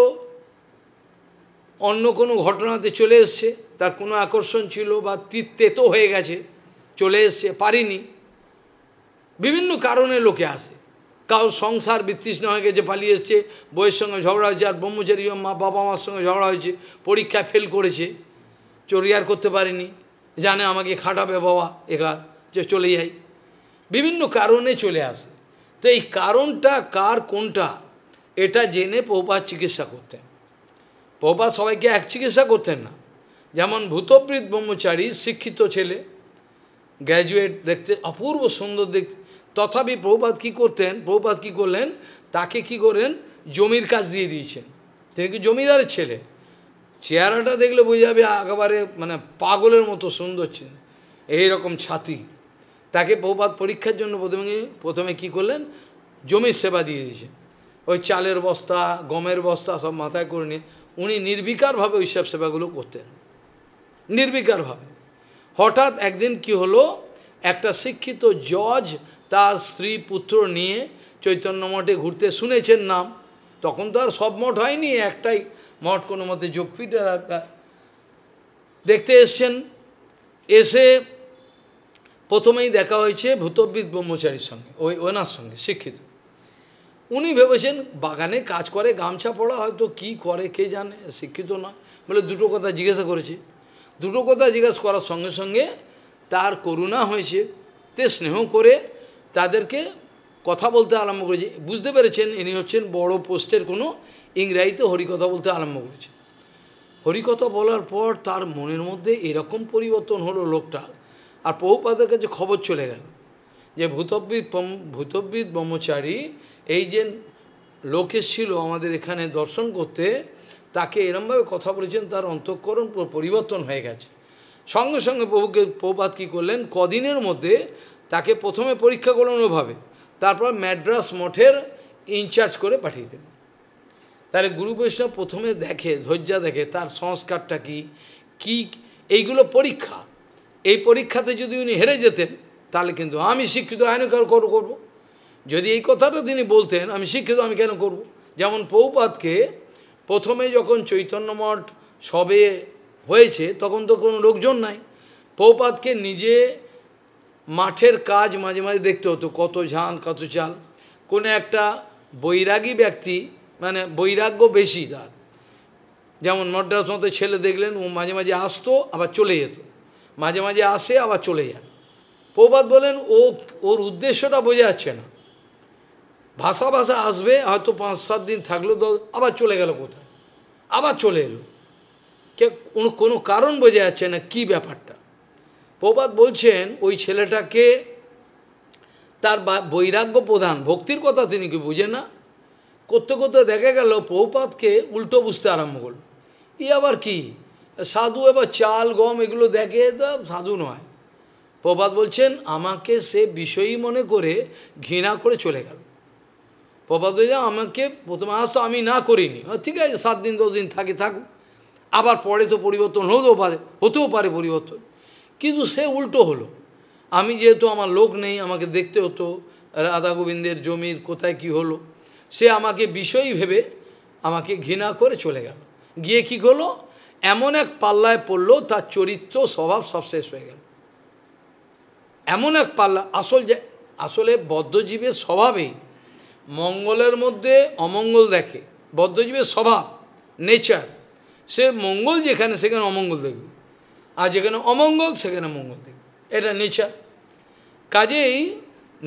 অন্য কোনো ঘটনাতে চলে এসছে তার কোনো আকর্ষণ ছিল বা তেতো হয়ে গেছে চলে এসছে পারিনি বিভিন্ন কারণে লোকে আসে কাউ সংসার বিতৃষ্ণ হয়ে গেছে পালিয়ে এসছে বইয়ের সঙ্গে ঝগড়া হয়েছে আর ব্রহ্মচারী মা বাবা মার সঙ্গে ঝগড়া হয়েছে পরীক্ষায় ফেল করেছে চরিয়ার করতে পারেনি জানে আমাকে খাটাবে বাবা এখান যে চলে যাই বিভিন্ন কারণে চলে আসে তো এই কারণটা কার কোনটা এটা জেনে প্রপাত চিকিৎসা করতেন পৌপা সবাইকে এক চিকিৎসা করতেন না যেমন ভূতপ্রীত ব্রহ্মচারী শিক্ষিত ছেলে গ্র্যাজুয়েট দেখতে অপূর্ব সুন্দর দেখতে তথাপি প্রভুপাত কী করতেন প্রভুপাত কী করলেন তাকে কি করেন জমির কাজ দিয়ে দিয়েছেন তিনি কি জমিদারের ছেলে চেহারাটা দেখলে বুঝে যাবে একেবারে মানে পাগলের মতো সুন্দর ছিল এইরকম ছাতি তাকে বহুপাত পরীক্ষার জন্য প্রথমে প্রথমে কি করলেন জমির সেবা দিয়ে দিয়েছে ওই চালের বস্তা গমের বস্তা সব মাথায় করে নিয়ে উনি নির্বিকারভাবে ওই সব সেবাগুলো করতেন নির্বিকারভাবে হঠাৎ একদিন কি হলো একটা শিক্ষিত জজ তার স্ত্রী পুত্র নিয়ে চৈতন্য মঠে ঘুরতে শুনেছেন নাম তখন তো আর সব মঠ হয়নি একটাই মঠ কোনো মতে যোগপীঠের দেখতে এসছেন এসে প্রথমেই দেখা হয়েছে ভূতবিদ ব্রহ্মচারীর সঙ্গে ওই ওনার সঙ্গে শিক্ষিত উনি ভেবেছেন বাগানে কাজ করে গামছা পড়া হয়তো কি করে কে জানে শিক্ষিত নয় বলে দুটো কথা জিজ্ঞাসা করেছে দুটো কথা জিজ্ঞাসা করার সঙ্গে সঙ্গে তার করুণা হয়েছে তে স্নেহ করে তাদেরকে কথা বলতে আরম্ভ করেছে বুঝতে পেরেছেন ইনি হচ্ছেন বড় পোস্টের কোনো ইংরাজিতে হরিকথা বলতে আরম্ভ করেছে হরিকথা বলার পর তার মনের মধ্যে এরকম পরিবর্তন হলো লোকটা আর প্রভুপাদের কাছে খবর চলে গেল যে ভূতব্বিদ ভূতব্বিদ ব্রহ্মচারী এই যে লোক এসেছিল আমাদের এখানে দর্শন করতে তাকে এরমভাবে কথা বলেছেন তার অন্তঃকরণ পরিবর্তন হয়ে গেছে সঙ্গে সঙ্গে প্রভুকে প্রপাত কী করলেন কদিনের মধ্যে তাকে প্রথমে পরীক্ষা করুন ওভাবে তারপর ম্যাড্রাস মঠের ইনচার্জ করে পাঠিয়ে দেবেন তাহলে গুরু বৈষ্ণব প্রথমে দেখে ধৈর্য দেখে তার সংস্কারটা কি কি এইগুলো পরীক্ষা এই পরীক্ষাতে যদি উনি হেরে যেতেন তাহলে কিন্তু আমি শিক্ষিত আইন কেন করবো যদি এই কথাটা তিনি বলতেন আমি শিক্ষিত আমি কেন করব। যেমন পৌপাতকে প্রথমে যখন চৈতন্য মঠ সবে হয়েছে তখন তো কোনো লোকজন নাই পৌপাতকে নিজে মাঠের কাজ মাঝে মাঝে দেখতে হতো কত ঝাল কত চাল কোনো একটা বৈরাগী ব্যক্তি মানে বৈরাগ্য বেশি তার যেমন মড্রাস মতো ছেলে দেখলেন ও মাঝে মাঝে আসতো আবার চলে যেত মাঝে মাঝে আসে আবার চলে যায় প্রবাদ বলেন ও ওর উদ্দেশ্যটা বোঝা যাচ্ছে না ভাষা ভাষা আসবে হয়তো পাঁচ সাত দিন থাকলো আবার চলে গেল কোথায় আবার চলে এলো কে কোনো কারণ বোঝা যাচ্ছে না কি ব্যাপারটা প্রবাদ বলছেন ওই ছেলেটাকে তার বৈরাগ্য প্রধান ভক্তির কথা তিনি কি বুঝে না করতে করতে দেখা গেল পৌপাতকে উল্টো বুঝতে আরম্ভ করল ই আবার কি সাধু এবার চাল গম এগুলো দেখে তা সাধু নয় প্রবাদ বলছেন আমাকে সে বিষয়ই মনে করে ঘৃণা করে চলে গেল প্রবাদ বলছে আমাকে প্রথমে আজ তো আমি না করিনি হ্যাঁ, ঠিক আছে সাত দিন দশ দিন থাকি থাকুক আবার পরে তো পরিবর্তন হতেও পারে হতেও পারে পরিবর্তন কিন্তু সে উল্টো হলো আমি যেহেতু আমার লোক নেই আমাকে দেখতে হতো রাধা গোবিন্দের জমির কোথায় কি হলো সে আমাকে বিষয়ই ভেবে আমাকে ঘৃণা করে চলে গেল গিয়ে কি হলো এমন এক পাল্লায় পড়লো তার চরিত্র স্বভাব সব শেষ হয়ে গেল এমন এক পাল্লা আসল যে আসলে বদ্ধজীবের স্বভাবেই মঙ্গলের মধ্যে অমঙ্গল দেখে বদ্ধজীবের স্বভাব নেচার সে মঙ্গল যেখানে সেখানে অমঙ্গল দেখবে আর যেখানে অমঙ্গল সেখানে মঙ্গল দেখবে এটা নেচার কাজেই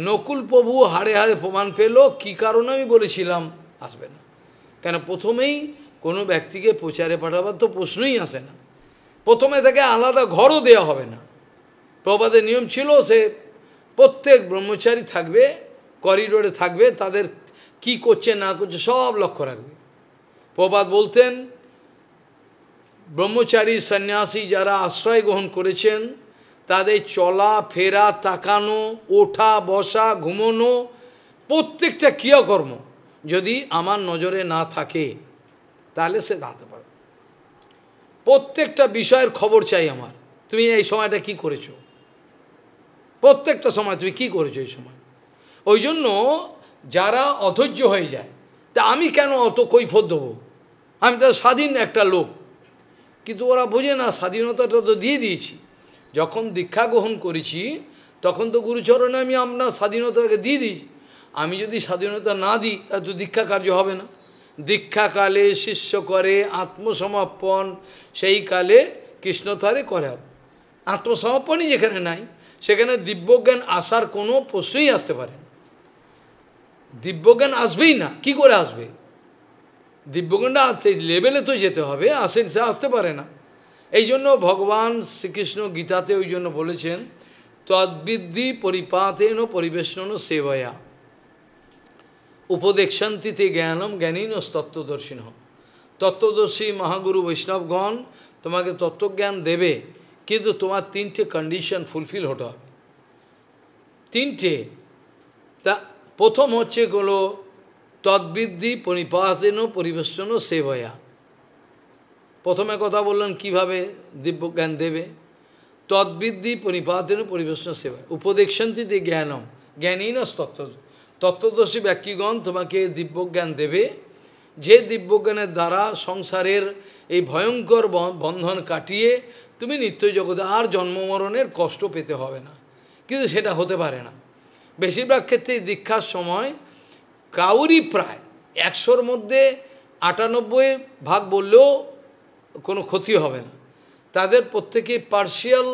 নকুল প্রভু হাড়ে হাড়ে প্রমাণ পেল কি কারণে আমি বলেছিলাম আসবে না কেন প্রথমেই কোনো ব্যক্তিকে প্রচারে পাঠাবার তো প্রশ্নই আসে না প্রথমে তাকে আলাদা ঘরও দেয়া হবে না প্রবাদের নিয়ম ছিল সে প্রত্যেক ব্রহ্মচারী থাকবে করিডোরে থাকবে তাদের কি করছে না করছে সব লক্ষ্য রাখবে প্রবাদ বলতেন ব্রহ্মচারী সন্ন্যাসী যারা আশ্রয় গ্রহণ করেছেন তাদের চলা ফেরা তাকানো ওঠা বসা ঘুমনো প্রত্যেকটা কর্ম যদি আমার নজরে না থাকে তাহলে সে দাঁড়াতে পারবে প্রত্যেকটা বিষয়ের খবর চাই আমার তুমি এই সময়টা কি করেছ প্রত্যেকটা সময় তুমি কি করেছ এই সময় ওই জন্য যারা অধৈর্য হয়ে যায় তা আমি কেন অত কৈফত দেবো আমি তো স্বাধীন একটা লোক কিন্তু ওরা বোঝে না স্বাধীনতাটা তো দিয়ে দিয়েছি যখন দীক্ষা গ্রহণ করেছি তখন তো গুরুচরণে আমি আপনার স্বাধীনতাকে দিয়ে দিই আমি যদি স্বাধীনতা না দিই তা তো দীক্ষা কার্য হবে না দীক্ষাকালে শিষ্য করে আত্মসমর্পণ সেই কালে কৃষ্ণতারে করে আত্মসমর্পণই যেখানে নাই সেখানে দিব্যজ্ঞান আসার কোনো প্রশ্নই আসতে পারে দিব্যজ্ঞান আসবেই না কি করে আসবে দিব্যগণটা সেই লেভেলে তো যেতে হবে আসেন সে আসতে পারে না এই জন্য ভগবান শ্রীকৃষ্ণ গীতাতে ওই জন্য বলেছেন তদ্বিদ্ধি পরিপাতেন পরিবেশন সেবয়া উপদেক্ষান্তিতে জ্ঞানম জ্ঞানীন তত্ত্বদর্শিন তত্ত্বদর্শী মহাগুরু বৈষ্ণবগণ তোমাকে তত্ত্বজ্ঞান দেবে কিন্তু তোমার তিনটে কন্ডিশন ফুলফিল হতে হবে তিনটে তা প্রথম হচ্ছে গুলো তদ্বৃদ্ধি পরিপাসেন পরিবেশন সেবয়া প্রথমে কথা বললেন কিভাবে দিব্যজ্ঞান দেবে তদ্বৃদ্ধি পরিপাতেন পরিবেশন সেবা উপদেক্ষন্তিতে জ্ঞানম জ্ঞানীন তত্ত্ব তত্ত্বদর্শী ব্যক্তিগণ তোমাকে দিব্যজ্ঞান দেবে যে দিব্যজ্ঞানের দ্বারা সংসারের এই ভয়ঙ্কর বন্ধন কাটিয়ে তুমি নিত্য জগতে আর জন্মমরণের কষ্ট পেতে হবে না কিন্তু সেটা হতে পারে না বেশিরভাগ ক্ষেত্রে দীক্ষার সময় কাউরি প্রায় একশোর মধ্যে আটানব্বই ভাগ বললেও কোনো ক্ষতি হবে না তাদের প্রত্যেকে পার্শিয়াল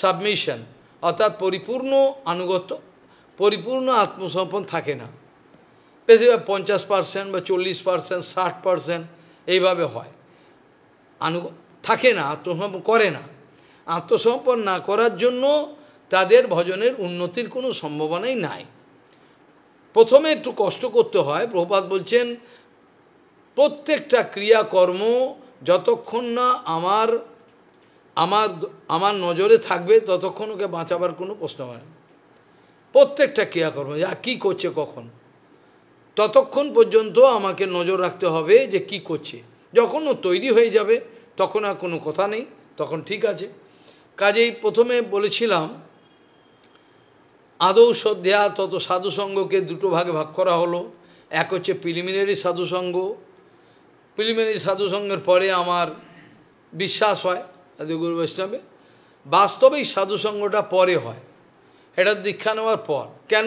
সাবমিশন অর্থাৎ পরিপূর্ণ আনুগত্য পরিপূর্ণ আত্মসমর্পণ থাকে না বেশিরভাগ পঞ্চাশ পার্সেন্ট বা চল্লিশ পার্সেন্ট ষাট পার্সেন্ট এইভাবে হয় আনু থাকে না আত্মসমর্পণ করে না আত্মসমর্পণ না করার জন্য তাদের ভজনের উন্নতির কোনো সম্ভাবনাই নাই প্রথমে একটু কষ্ট করতে হয় প্রভুপাত বলছেন প্রত্যেকটা ক্রিয়াকর্ম যতক্ষণ না আমার আমার আমার নজরে থাকবে ততক্ষণ ওকে বাঁচাবার কোনো প্রশ্ন হয় না প্রত্যেকটা ক্রিয়াকর্ম যা কী করছে কখন ততক্ষণ পর্যন্ত আমাকে নজর রাখতে হবে যে কি করছে যখন ও তৈরি হয়ে যাবে তখন আর কোনো কথা নেই তখন ঠিক আছে কাজেই প্রথমে বলেছিলাম আদৌ শ্রদ্ধা তত সাধুসঙ্গকে দুটো ভাগে ভাগ করা হলো এক হচ্ছে প্রিলিমিনারি সাধুসঙ্গ প্রিলিমিনারি সাধুসঙ্ঘের পরে আমার বিশ্বাস হয় গুরু বৈষ্ণবে বাস্তবেই সাধুসঙ্গটা পরে হয় এটা দীক্ষা নেওয়ার পর কেন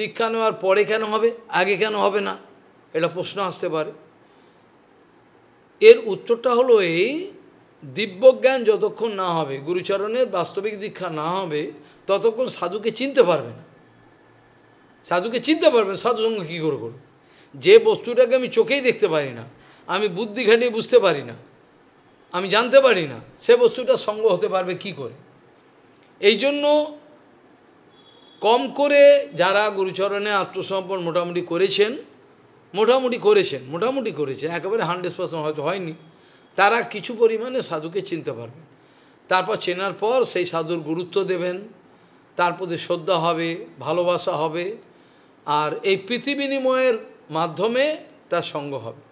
দীক্ষা নেওয়ার পরে কেন হবে আগে কেন হবে না এটা প্রশ্ন আসতে পারে এর উত্তরটা হলো এই দিব্যজ্ঞান যতক্ষণ না হবে গুরুচরণের বাস্তবিক দীক্ষা না হবে ততক্ষণ সাধুকে চিনতে পারবে না সাধুকে চিনতে পারবেন সাধুসঙ্গ কী করে করুন যে বস্তুটাকে আমি চোখেই দেখতে পারি না আমি বুদ্ধি ঘাটিয়ে বুঝতে পারি না আমি জানতে পারি না সে বস্তুটা সঙ্গ হতে পারবে কি করে এই জন্য কম করে যারা গুরুচরণে আত্মসমর্পণ মোটামুটি করেছেন মোটামুটি করেছেন মোটামুটি করেছেন একেবারে হান্ড্রেড পার্সেন্ট হয়তো হয়নি তারা কিছু পরিমাণে সাধুকে চিনতে পারবে তারপর চেনার পর সেই সাধুর গুরুত্ব দেবেন তার প্রতি শ্রদ্ধা হবে ভালোবাসা হবে আর এই পৃথিবিনিময়ের মাধ্যমে তার সঙ্গ হবে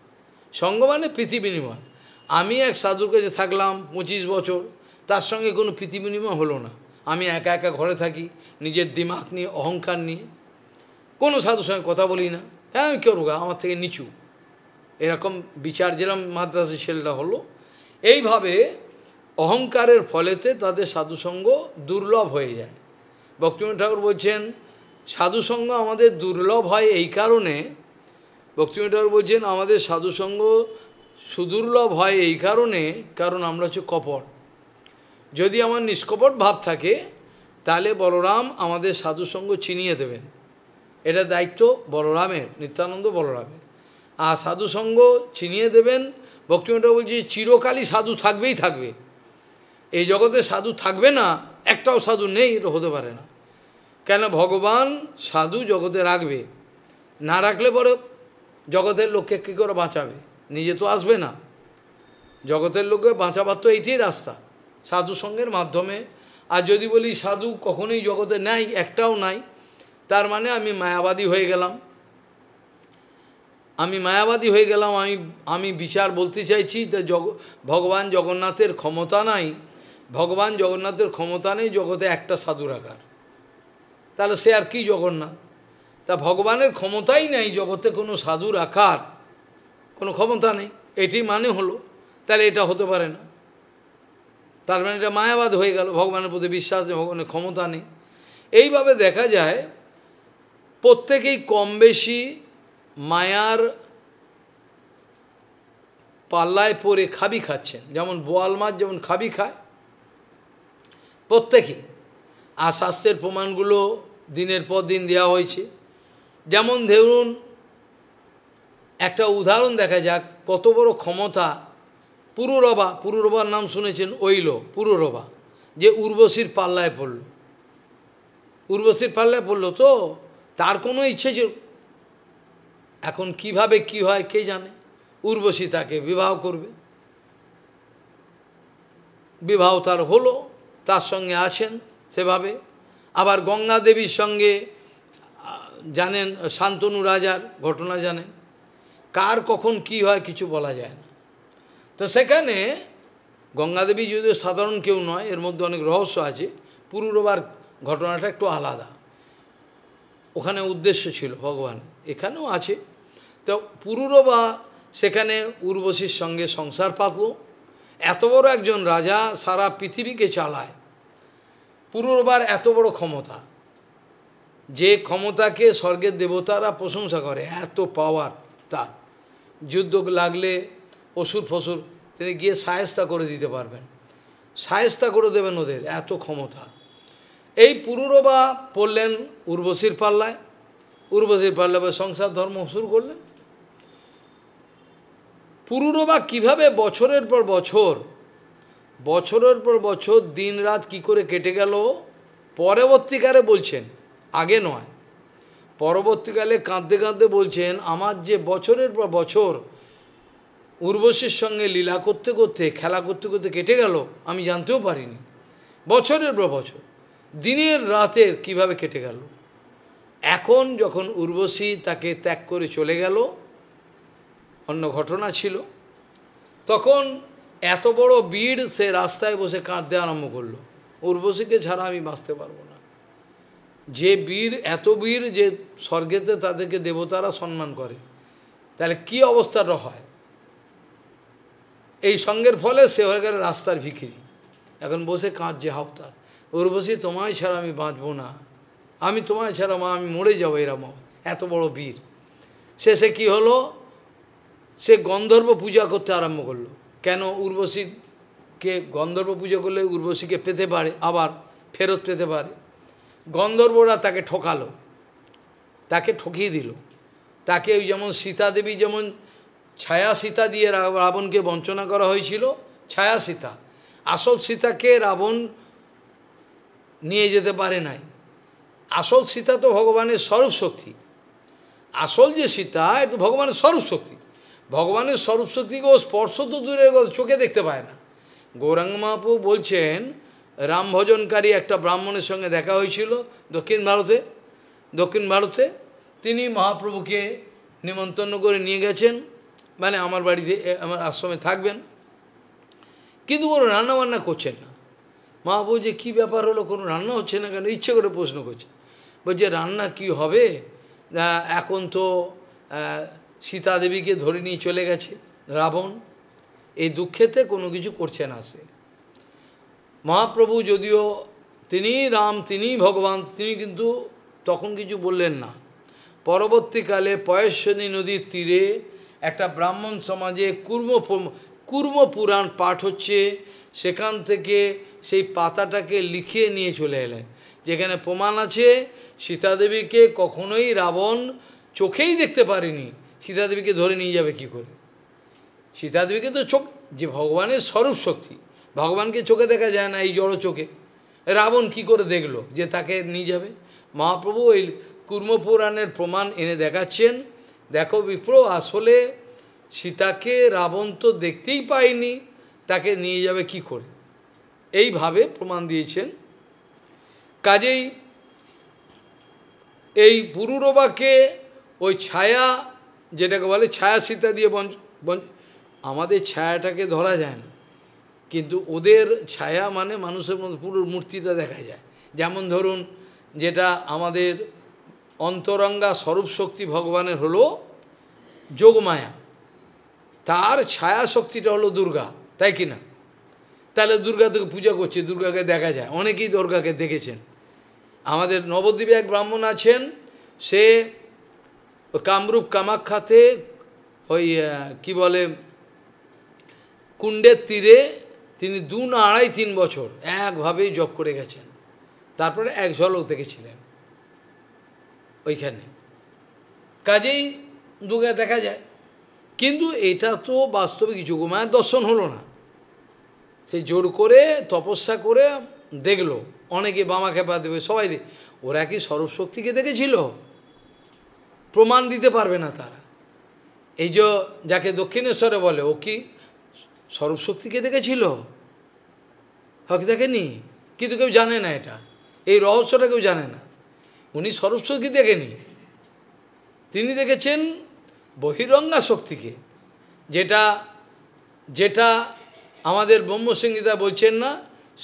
সঙ্গ মানে পৃথিবিনিময় বিনিময় আমি এক সাধুর কাছে থাকলাম পঁচিশ বছর তার সঙ্গে কোনো পৃথিবিনিময় হলো না আমি একা একা ঘরে থাকি নিজের দিমাগ নিয়ে অহংকার নিয়ে কোনো সাধুর সঙ্গে কথা বলি না হ্যাঁ আমি কেউ আমার থেকে নিচু এরকম বিচার যেরকম মাদ্রাসের ছেলেটা হলো এইভাবে অহংকারের ফলেতে তাদের সাধুসঙ্গ দুর্লভ হয়ে যায় ভক্তিমন ঠাকুর বলছেন সাধুসঙ্গ আমাদের দুর্লভ হয় এই কারণে ভক্তিমন ঠাকুর বলছেন আমাদের সাধুসঙ্গ সুদুর্লভ হয় এই কারণে কারণ আমরা হচ্ছে কপট যদি আমার নিষ্কপট ভাব থাকে তাহলে বলরাম আমাদের সাধুসঙ্গ চিনিয়ে দেবেন এটা দায়িত্ব বলরামের নিত্যানন্দ বলরামের আর সাধুসঙ্গ চিনিয়ে দেবেন ঠাকুর বলছি চিরকালই সাধু থাকবেই থাকবে এই জগতে সাধু থাকবে না একটাও সাধু নেই এটা হতে পারে না কেন ভগবান সাধু জগতে রাখবে না রাখলে পরে জগতের লোককে কী করে বাঁচাবে নিজে তো আসবে না জগতের লোককে বাঁচাবার তো এইটাই রাস্তা সাধু সঙ্গের মাধ্যমে আর যদি বলি সাধু কখনোই জগতে নাই একটাও নাই তার মানে আমি মায়াবাদী হয়ে গেলাম আমি মায়াবাদী হয়ে গেলাম আমি আমি বিচার বলতে চাইছি যে জগ ভগবান জগন্নাথের ক্ষমতা নাই ভগবান জগন্নাথের ক্ষমতা নেই জগতে একটা সাধু রাখার তাহলে সে আর কি জগন্নাথ তা ভগবানের ক্ষমতাই নেই জগতে কোনো সাধু রাখার কোনো ক্ষমতা নেই এটি মানে হলো তাহলে এটা হতে পারে না তার মানে এটা মায়াবাদ হয়ে গেল ভগবানের প্রতি বিশ্বাস নেই ভগবানের ক্ষমতা নেই এইভাবে দেখা যায় প্রত্যেকেই কম বেশি মায়ার পাল্লায় পরে খাবি খাচ্ছেন যেমন বোয়াল মাছ যেমন খাবি খায় প্রত্যেকে আর শাস্ত্রের প্রমাণগুলো দিনের পর দিন দেওয়া হয়েছে যেমন ধরুন একটা উদাহরণ দেখা যাক কত বড় ক্ষমতা পুরুরবা পুরুরবার নাম শুনেছেন ওইল পুরুরবা যে উর্বশীর পাল্লায় পড়ল উর্বশীর পাল্লায় পড়ল তো তার কোনো ইচ্ছে ছিল এখন কিভাবে কি হয় কে জানে উর্বশী তাকে বিবাহ করবে বিবাহ তার হলো তার সঙ্গে আছেন সেভাবে আবার গঙ্গা দেবীর সঙ্গে জানেন শান্তনু রাজার ঘটনা জানেন কার কখন কি হয় কিছু বলা যায় না তো সেখানে গঙ্গাদেবী যদিও সাধারণ কেউ নয় এর মধ্যে অনেক রহস্য আছে পুরুরবার ঘটনাটা একটু আলাদা ওখানে উদ্দেশ্য ছিল ভগবান এখানেও আছে তো পুরুরবা সেখানে উর্বশীর সঙ্গে সংসার পাতল এত বড় একজন রাজা সারা পৃথিবীকে চালায় পুরোবার এত বড় ক্ষমতা যে ক্ষমতাকে স্বর্গের দেবতারা প্রশংসা করে এত পাওয়ার তার যুদ্ধ লাগলে অসুর ফসুর তিনি গিয়ে সায়স্তা করে দিতে পারবেন সায়স্তা করে দেবেন ওদের এত ক্ষমতা এই পুরুরবা পড়লেন উর্বশীর পাল্লায় উর্বশীর পাল্লা সংসার ধর্ম শুরু করলেন পুরুরবা কিভাবে বছরের পর বছর বছরের পর বছর দিন রাত কী করে কেটে গেল পরবর্তীকালে বলছেন আগে নয় পরবর্তীকালে কাঁদতে কাঁদতে বলছেন আমার যে বছরের পর বছর উর্বশীর সঙ্গে লীলা করতে করতে খেলা করতে করতে কেটে গেল আমি জানতেও পারিনি বছরের পর বছর দিনের রাতের কিভাবে কেটে গেল এখন যখন উর্বশী তাকে ত্যাগ করে চলে গেল অন্য ঘটনা ছিল তখন এত বড় বীর সে রাস্তায় বসে কাঁদতে আরম্ভ করলো উর্বশীকে ছাড়া আমি বাঁচতে পারবো না যে বীর এত বীর যে স্বর্গেতে তাদেরকে দেবতারা সম্মান করে তাহলে কি অবস্থাটা হয় এই সঙ্গের ফলে সে হয়ে গেল রাস্তার ভিখিরি এখন বসে কাঁদছে হাওতা উর্বশী তোমায় ছাড়া আমি বাঁচবো না আমি তোমায় ছাড়া মা আমি মরে যাবো এরা এত বড় বীর শেষে কি হলো সে গন্ধর্ব পূজা করতে আরম্ভ করলো কেন উর্বশীকে গন্ধর্ব পূজা করলে উর্বশীকে পেতে পারে আবার ফেরত পেতে পারে গন্ধর্বরা তাকে ঠকালো তাকে ঠকিয়ে দিল তাকে ওই যেমন সীতা দেবী যেমন ছায়া সীতা দিয়ে রাবণকে বঞ্চনা করা হয়েছিল ছায়া সীতা আসল সীতাকে রাবণ নিয়ে যেতে পারে নাই আসল সীতা তো ভগবানের স্বরূপ শক্তি আসল যে সীতা এটা ভগবানের স্বরূপ শক্তি ভগবানের স্বরূপ শক্তিকে ও স্পর্শ তো দূরে চোখে দেখতে পায় না গৌরাঙ্গ মহাপু বলছেন রাম ভজনকারী একটা ব্রাহ্মণের সঙ্গে দেখা হয়েছিল দক্ষিণ ভারতে দক্ষিণ ভারতে তিনি মহাপ্রভুকে নিমন্ত্রণ করে নিয়ে গেছেন মানে আমার বাড়িতে আমার আশ্রমে থাকবেন কিন্তু কোনো রান্নাবান্না করছেন না মহাপ্রভু যে কী ব্যাপার হলো কোনো রান্না হচ্ছে না কেন ইচ্ছে করে প্রশ্ন করছে বলছে রান্না কি হবে এখন তো সীতাদেবীকে ধরে নিয়ে চলে গেছে রাবণ এই দুঃখেতে কোনো কিছু করছে না সে মহাপ্রভু যদিও তিনি রাম তিনি ভগবান তিনি কিন্তু তখন কিছু বললেন না পরবর্তীকালে পয়েশ্বনী নদীর তীরে একটা ব্রাহ্মণ সমাজে কুর্ম কুর্ম পুরাণ পাঠ হচ্ছে সেখান থেকে সেই পাতাটাকে লিখিয়ে নিয়ে চলে এলেন যেখানে প্রমাণ আছে সীতাদেবীকে কখনোই রাবণ চোখেই দেখতে পারেনি সীতাদেবীকে ধরে নিয়ে যাবে কি করে সীতাদেবীকে তো চোখ যে ভগবানের স্বরূপ শক্তি ভগবানকে চোখে দেখা যায় না এই জড় চোখে রাবণ কি করে দেখলো যে তাকে নিয়ে যাবে মহাপ্রভু এই কুর্মপুরাণের প্রমাণ এনে দেখাচ্ছেন দেখো বিপ্র আসলে সীতাকে রাবণ তো দেখতেই পায়নি তাকে নিয়ে যাবে কি করে এইভাবে প্রমাণ দিয়েছেন কাজেই এই পুরুরবাকে ওই ছায়া যেটাকে বলে ছায়া সীতা দিয়ে বঞ্চ আমাদের ছায়াটাকে ধরা যায় না কিন্তু ওদের ছায়া মানে মানুষের মধ্যে পুরো মূর্তিটা দেখা যায় যেমন ধরুন যেটা আমাদের অন্তরঙ্গা স্বরূপ শক্তি ভগবানের হলো যোগমায়া তার ছায়া শক্তিটা হলো দুর্গা তাই কি না তাহলে দুর্গা থেকে পূজা করছে দুর্গাকে দেখা যায় অনেকেই দুর্গাকে দেখেছেন আমাদের নবদ্বীপে এক ব্রাহ্মণ আছেন সে কামরূপ কামাখ্যাতে ওই কি বলে কুণ্ডের তীরে তিনি দু আড়াই তিন বছর একভাবেই জব করে গেছেন তারপরে এক ঝলক দেখেছিলেন ওইখানে কাজেই দুগে দেখা যায় কিন্তু এটা তো বাস্তবিক যুগমায়ের দর্শন হলো না সে জোর করে তপস্যা করে দেখলো অনেকে বামা খেপা দেবে সবাই দেখ ওরা কি সরস্বতীকে দেখেছিল প্রমাণ দিতে পারবে না তারা এই যে যাকে দক্ষিণেশ্বরে বলে ও কি সর্বশক্তিকে দেখেছিল হকি দেখেনি কিন্তু কেউ জানে না এটা এই রহস্যটা কেউ জানে না উনি স্বরূপশক্তি দেখেনি তিনি দেখেছেন বহিরঙ্গা শক্তিকে যেটা যেটা আমাদের ব্রহ্মসংহিতা বলছেন না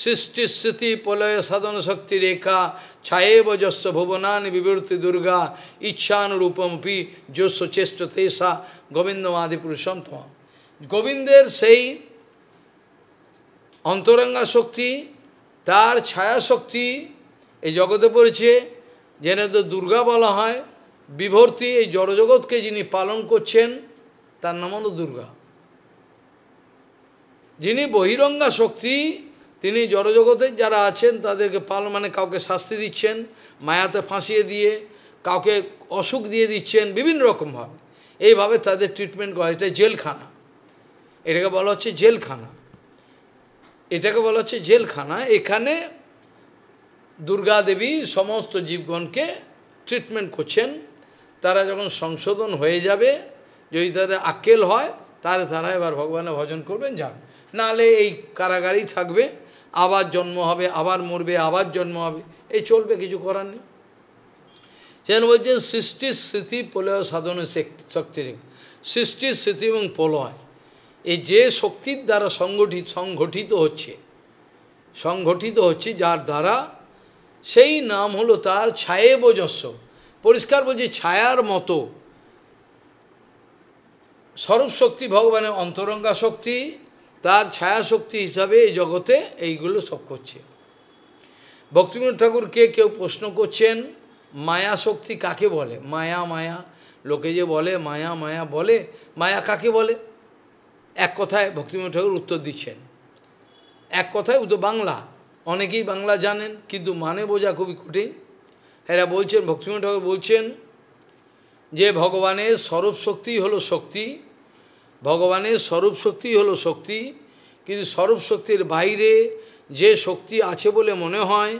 সৃষ্টি স্থিতি প্রলয় সাধন শক্তি রেখা ছায়েব যস্য ভুবনান বিবৃতি দুর্গা ইচ্ছানুরূপমপি যস্য চেষ্ট তেসা গোবিন্দ পুরুষম তোমা গোবিন্দের সেই অন্তরঙ্গা শক্তি তার ছায়া শক্তি এই জগতে পড়েছে যেন তো দুর্গা বলা হয় বিভর্তি এই জড়জগৎকে যিনি পালন করছেন তার নাম হল দুর্গা যিনি বহিরঙ্গা শক্তি তিনি জড়জগতের যারা আছেন তাদেরকে পাল মানে কাউকে শাস্তি দিচ্ছেন মায়াতে ফাঁসিয়ে দিয়ে কাউকে অসুখ দিয়ে দিচ্ছেন বিভিন্ন রকমভাবে এইভাবে তাদের ট্রিটমেন্ট করা এটা জেলখানা এটাকে বলা হচ্ছে জেলখানা এটাকে বলা হচ্ছে জেলখানা এখানে দুর্গা দেবী সমস্ত জীবগণকে ট্রিটমেন্ট করছেন তারা যখন সংশোধন হয়ে যাবে যদি তাদের আক্কেল হয় তাহলে তারা এবার ভগবানের ভজন করবেন যান নাহলে এই কারাগারেই থাকবে আবার জন্ম হবে আবার মরবে আবার জন্ম হবে এই চলবে কিছু করার নেই সেখানে বলছেন সৃষ্টির স্মৃতি প্রলয় সাধনের শক্তির সৃষ্টির স্মৃতি এবং প্রলয় এই যে শক্তির দ্বারা সংগঠিত সংগঠিত হচ্ছে সংগঠিত হচ্ছে যার দ্বারা সেই নাম হলো তার ছায়ে বজস্ব পরিষ্কার বলছি ছায়ার মতো সরব শক্তি ভগবানের অন্তরঙ্গা শক্তি তার ছায়াশক্তি হিসাবে এই জগতে এইগুলো সব করছে ভক্তিবিনোদ ঠাকুরকে কেউ প্রশ্ন করছেন মায়া শক্তি কাকে বলে মায়া মায়া লোকে যে বলে মায়া মায়া বলে মায়া কাকে বলে এক কথায় ভক্তিবিনোদ ঠাকুর উত্তর দিচ্ছেন এক কথায় উত্তর বাংলা অনেকেই বাংলা জানেন কিন্তু মানে বোঝা খুবই কঠিন এরা বলছেন ভক্তিবিনোদ ঠাকুর বলছেন যে ভগবানের সরব শক্তি হলো শক্তি ভগবানের স্বরূপ শক্তি হলো শক্তি কিন্তু স্বরূপ শক্তির বাইরে যে শক্তি আছে বলে মনে হয়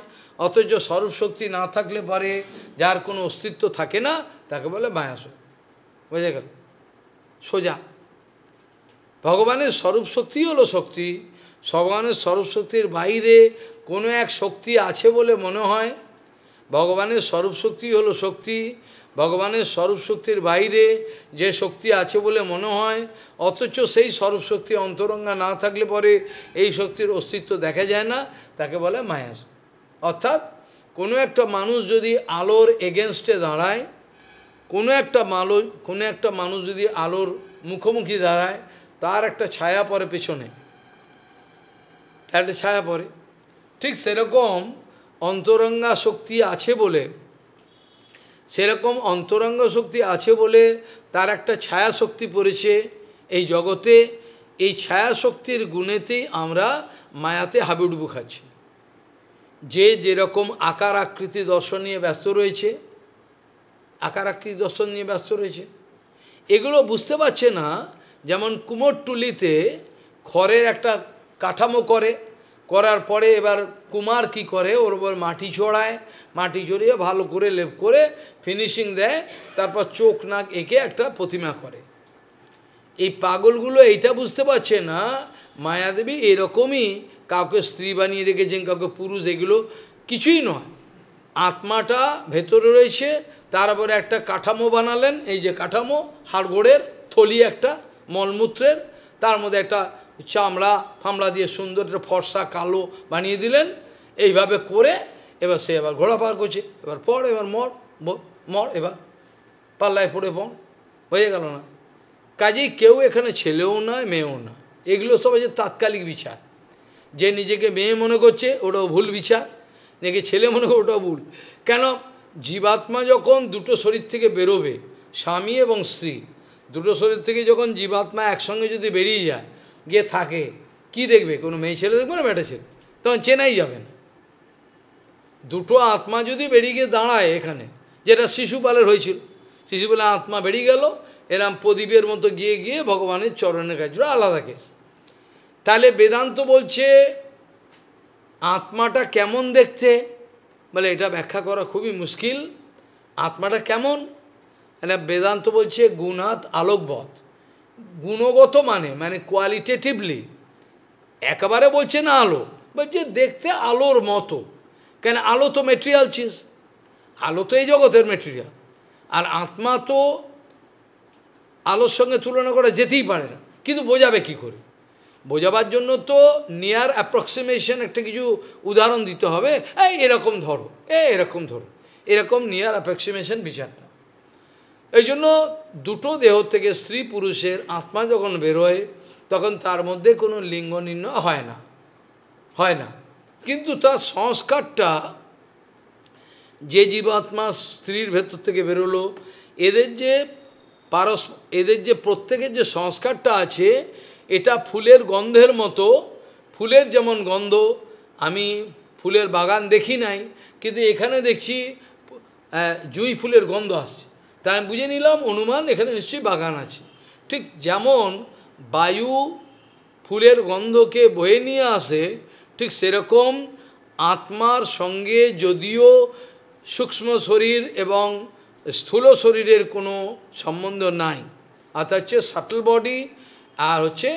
অথচ স্বরূপ শক্তি না থাকলে পরে যার কোনো অস্তিত্ব থাকে না তাকে বলে মায়াস বোঝা গেল সোজা ভগবানের স্বরূপ শক্তি হলো শক্তি ভগবানের স্বরূপ শক্তির বাইরে কোনো এক শক্তি আছে বলে মনে হয় ভগবানের স্বরূপ শক্তি হলো শক্তি ভগবানের স্বরূপ শক্তির বাইরে যে শক্তি আছে বলে মনে হয় অথচ সেই স্বরূপ শক্তি অন্তরঙ্গা না থাকলে পরে এই শক্তির অস্তিত্ব দেখা যায় না তাকে বলে মায়াস অর্থাৎ কোনো একটা মানুষ যদি আলোর এগেনস্টে দাঁড়ায় কোনো একটা মালো কোনো একটা মানুষ যদি আলোর মুখোমুখি দাঁড়ায় তার একটা ছায়া পরে পেছনে তার একটা ছায়া পরে ঠিক সেরকম অন্তরঙ্গা শক্তি আছে বলে সেরকম অন্তরঙ্গ শক্তি আছে বলে তার একটা ছায়া শক্তি পড়েছে এই জগতে এই ছায়া শক্তির গুণেতেই আমরা মায়াতে হাবুডুবু খাচ্ছি যে যেরকম আকার আকৃতি দর্শন নিয়ে ব্যস্ত রয়েছে আকার আকৃতি দর্শন নিয়ে ব্যস্ত রয়েছে এগুলো বুঝতে পারছে না যেমন কুমোরটুলিতে খড়ের একটা কাঠামো করে করার পরে এবার কুমার কি করে ওর উপর মাটি চড়ায় মাটি চড়িয়ে ভালো করে লেপ করে ফিনিশিং দেয় তারপর চোখ নাক এঁকে একটা প্রতিমা করে এই পাগলগুলো এইটা বুঝতে পারছে না মায়াদেবী এরকমই কাউকে স্ত্রী বানিয়ে রেখেছেন কাউকে পুরুষ এগুলো কিছুই নয় আত্মাটা ভেতরে রয়েছে তারপরে একটা কাঠামো বানালেন এই যে কাঠামো হাড়গোড়ের থলি একটা মলমূত্রের তার মধ্যে একটা চামড়া ফামড়া দিয়ে সুন্দর একটা ফর্সা কালো বানিয়ে দিলেন এইভাবে করে এবার সে এবার ঘোড়া পার করছে এবার পড় এবার মর মর এবার পাল্লায় পড়ে পড় হয়ে গেল না কাজেই কেউ এখানে ছেলেও নয় মেয়েও না এগুলো সব যে তাৎকালিক বিচার যে নিজেকে মেয়ে মনে করছে ওটাও ভুল বিচার নিজেকে ছেলে মনে করে ওটাও ভুল কেন জীবাত্মা যখন দুটো শরীর থেকে বেরোবে স্বামী এবং স্ত্রী দুটো শরীর থেকে যখন জীবাত্মা একসঙ্গে যদি বেরিয়ে যায় গিয়ে থাকে কি দেখবে কোনো মেয়ে ছেলে দেখবে না বেটা ছেলে তখন চেনাই যাবেন দুটো আত্মা যদি বেরিয়ে গিয়ে দাঁড়ায় এখানে যেটা শিশুপালের হয়েছিল শিশুপালের আত্মা বেরিয়ে গেল এরম প্রদীপের মতো গিয়ে গিয়ে ভগবানের চরণের কাছে আলাদা কেস তাহলে বেদান্ত বলছে আত্মাটা কেমন দেখতে বলে এটা ব্যাখ্যা করা খুবই মুশকিল আত্মাটা কেমন মানে বেদান্ত বলছে গুণাত আলোকবধ গুণগত মানে মানে কোয়ালিটেটিভলি একেবারে বলছে না আলো বলছে দেখতে আলোর মতো কেন আলো তো মেটেরিয়াল চিজ আলো তো এই জগতের মেটেরিয়াল আর আত্মা তো আলোর সঙ্গে তুলনা করা যেতেই পারে না কিন্তু বোঝাবে কি করে বোঝাবার জন্য তো নিয়ার অ্যাপ্রক্সিমেশন একটা কিছু উদাহরণ দিতে হবে এই এরকম ধরো এ এরকম ধরো এরকম নিয়ার অ্যাপ্রক্সিমেশন বিচারটা এই জন্য দুটো দেহ থেকে স্ত্রী পুরুষের আত্মা যখন বেরোয় তখন তার মধ্যে কোনো লিঙ্গ নির্ণয় হয় না হয় না কিন্তু তার সংস্কারটা যে জীবাত্মা স্ত্রীর ভেতর থেকে বেরোলো এদের যে পারস এদের যে প্রত্যেকের যে সংস্কারটা আছে এটা ফুলের গন্ধের মতো ফুলের যেমন গন্ধ আমি ফুলের বাগান দেখি নাই কিন্তু এখানে দেখছি জুঁই ফুলের গন্ধ আসছে তাই আমি বুঝে নিলাম অনুমান এখানে নিশ্চয়ই বাগান আছে ঠিক যেমন বায়ু ফুলের গন্ধকে বয়ে নিয়ে আসে ঠিক সেরকম আত্মার সঙ্গে যদিও সূক্ষ্ম শরীর এবং স্থূল শরীরের কোনো সম্বন্ধ নাই আর হচ্ছে সাটল বডি আর হচ্ছে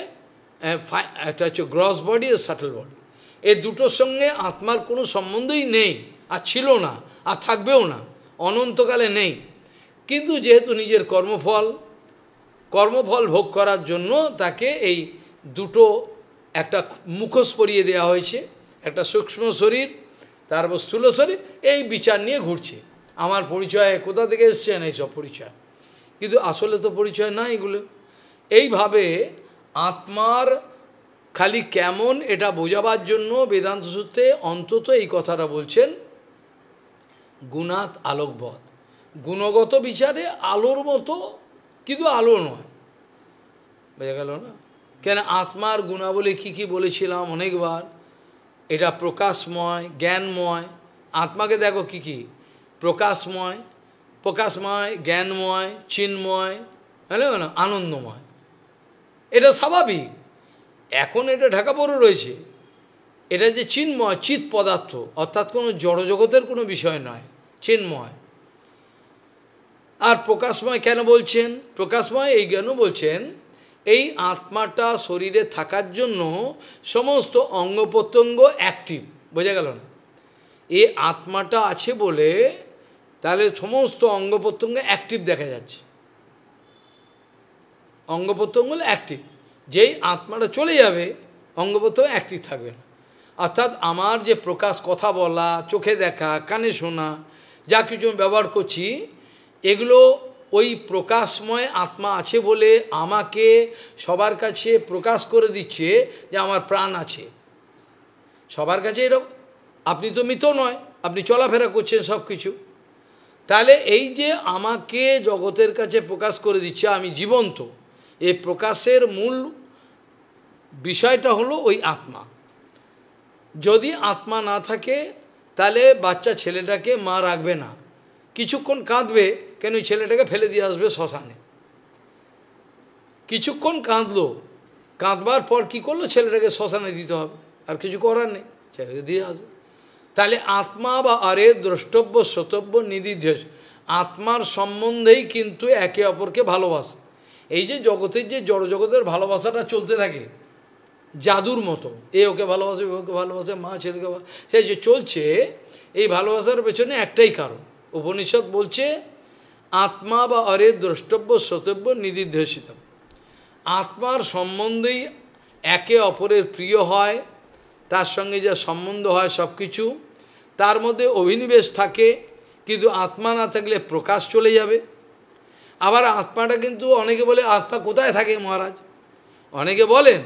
একটা হচ্ছে গ্রস বডি আর সাটল বডি এই দুটোর সঙ্গে আত্মার কোনো সম্বন্ধই নেই আর ছিল না আর থাকবেও না অনন্তকালে নেই কিন্তু যেহেতু নিজের কর্মফল কর্মফল ভোগ করার জন্য তাকে এই দুটো একটা মুখোশ পরিয়ে দেওয়া হয়েছে একটা সূক্ষ্ম শরীর তারপর স্থূল শরীর এই বিচার নিয়ে ঘুরছে আমার পরিচয় কোথা থেকে এসছেন এইসব পরিচয় কিন্তু আসলে তো পরিচয় না এগুলো এইভাবে আত্মার খালি কেমন এটা বোঝাবার জন্য বেদান্ত সূত্রে অন্তত এই কথাটা বলছেন গুণাত আলোকবধ গুণগত বিচারে আলোর মতো কিন্তু আলো নয় বোঝা গেল না কেন আত্মার গুণাবলী কী কী বলেছিলাম অনেকবার এটা প্রকাশময় জ্ঞানময় আত্মাকে দেখো কী কী প্রকাশময় প্রকাশময় জ্ঞানময় চিন্ময় হ্যাঁ না আনন্দময় এটা স্বাভাবিক এখন এটা ঢাকা পড়ে রয়েছে এটা যে চিন্ময় চিৎ পদার্থ অর্থাৎ কোনো জড়জগতের কোনো বিষয় নয় চিন্ময় আর প্রকাশময় কেন বলছেন প্রকাশময় এই কেন বলছেন এই আত্মাটা শরীরে থাকার জন্য সমস্ত অঙ্গ প্রত্যঙ্গ অ্যাক্টিভ বোঝা গেল না এই আত্মাটা আছে বলে তাহলে সমস্ত অঙ্গ প্রত্যঙ্গ অ্যাক্টিভ দেখা যাচ্ছে অঙ্গ প্রত্যঙ্গ অ্যাক্টিভ যেই আত্মাটা চলে যাবে অঙ্গ প্রত্যঙ্গ অ্যাক্টিভ থাকবে না অর্থাৎ আমার যে প্রকাশ কথা বলা চোখে দেখা কানে শোনা যা কিছু ব্যবহার করছি এগুলো ওই প্রকাশময় আত্মা আছে বলে আমাকে সবার কাছে প্রকাশ করে দিচ্ছে যে আমার প্রাণ আছে সবার কাছে এরকম আপনি তো মৃত নয় আপনি চলাফেরা করছেন সব কিছু তাহলে এই যে আমাকে জগতের কাছে প্রকাশ করে দিচ্ছে আমি জীবন্ত এই প্রকাশের মূল বিষয়টা হলো ওই আত্মা যদি আত্মা না থাকে তাহলে বাচ্চা ছেলেটাকে মা রাখবে না কিছুক্ষণ কাঁদবে কেন ওই ছেলেটাকে ফেলে দিয়ে আসবে শ্মশানে কিছুক্ষণ কাঁদলো কাঁদবার পর কি করলো ছেলেটাকে শ্মশানে দিতে হবে আর কিছু করার নেই ছেলেকে দিয়ে আসবে তাহলে আত্মা বা আরে দ্রষ্টব্য শ্রোতব্য নিদিধ্য আত্মার সম্বন্ধেই কিন্তু একে অপরকে ভালোবাসে এই যে জগতের যে জড় জগতের ভালোবাসাটা চলতে থাকে জাদুর মতো এ ওকে ভালোবাসে ওকে ভালোবাসে মা ছেলেকে সে যে চলছে এই ভালোবাসার পেছনে একটাই কারণ উপনিষদ বলছে আত্মা বা অরে দ্রষ্টব্য শ্রোতব্য নিদিধ্যাসিত আত্মার সম্বন্ধেই একে অপরের প্রিয় হয় তার সঙ্গে যা সম্বন্ধ হয় সব কিছু তার মধ্যে অভিনিবেশ থাকে কিন্তু আত্মা না থাকলে প্রকাশ চলে যাবে আবার আত্মাটা কিন্তু অনেকে বলে আত্মা কোথায় থাকে মহারাজ অনেকে বলেন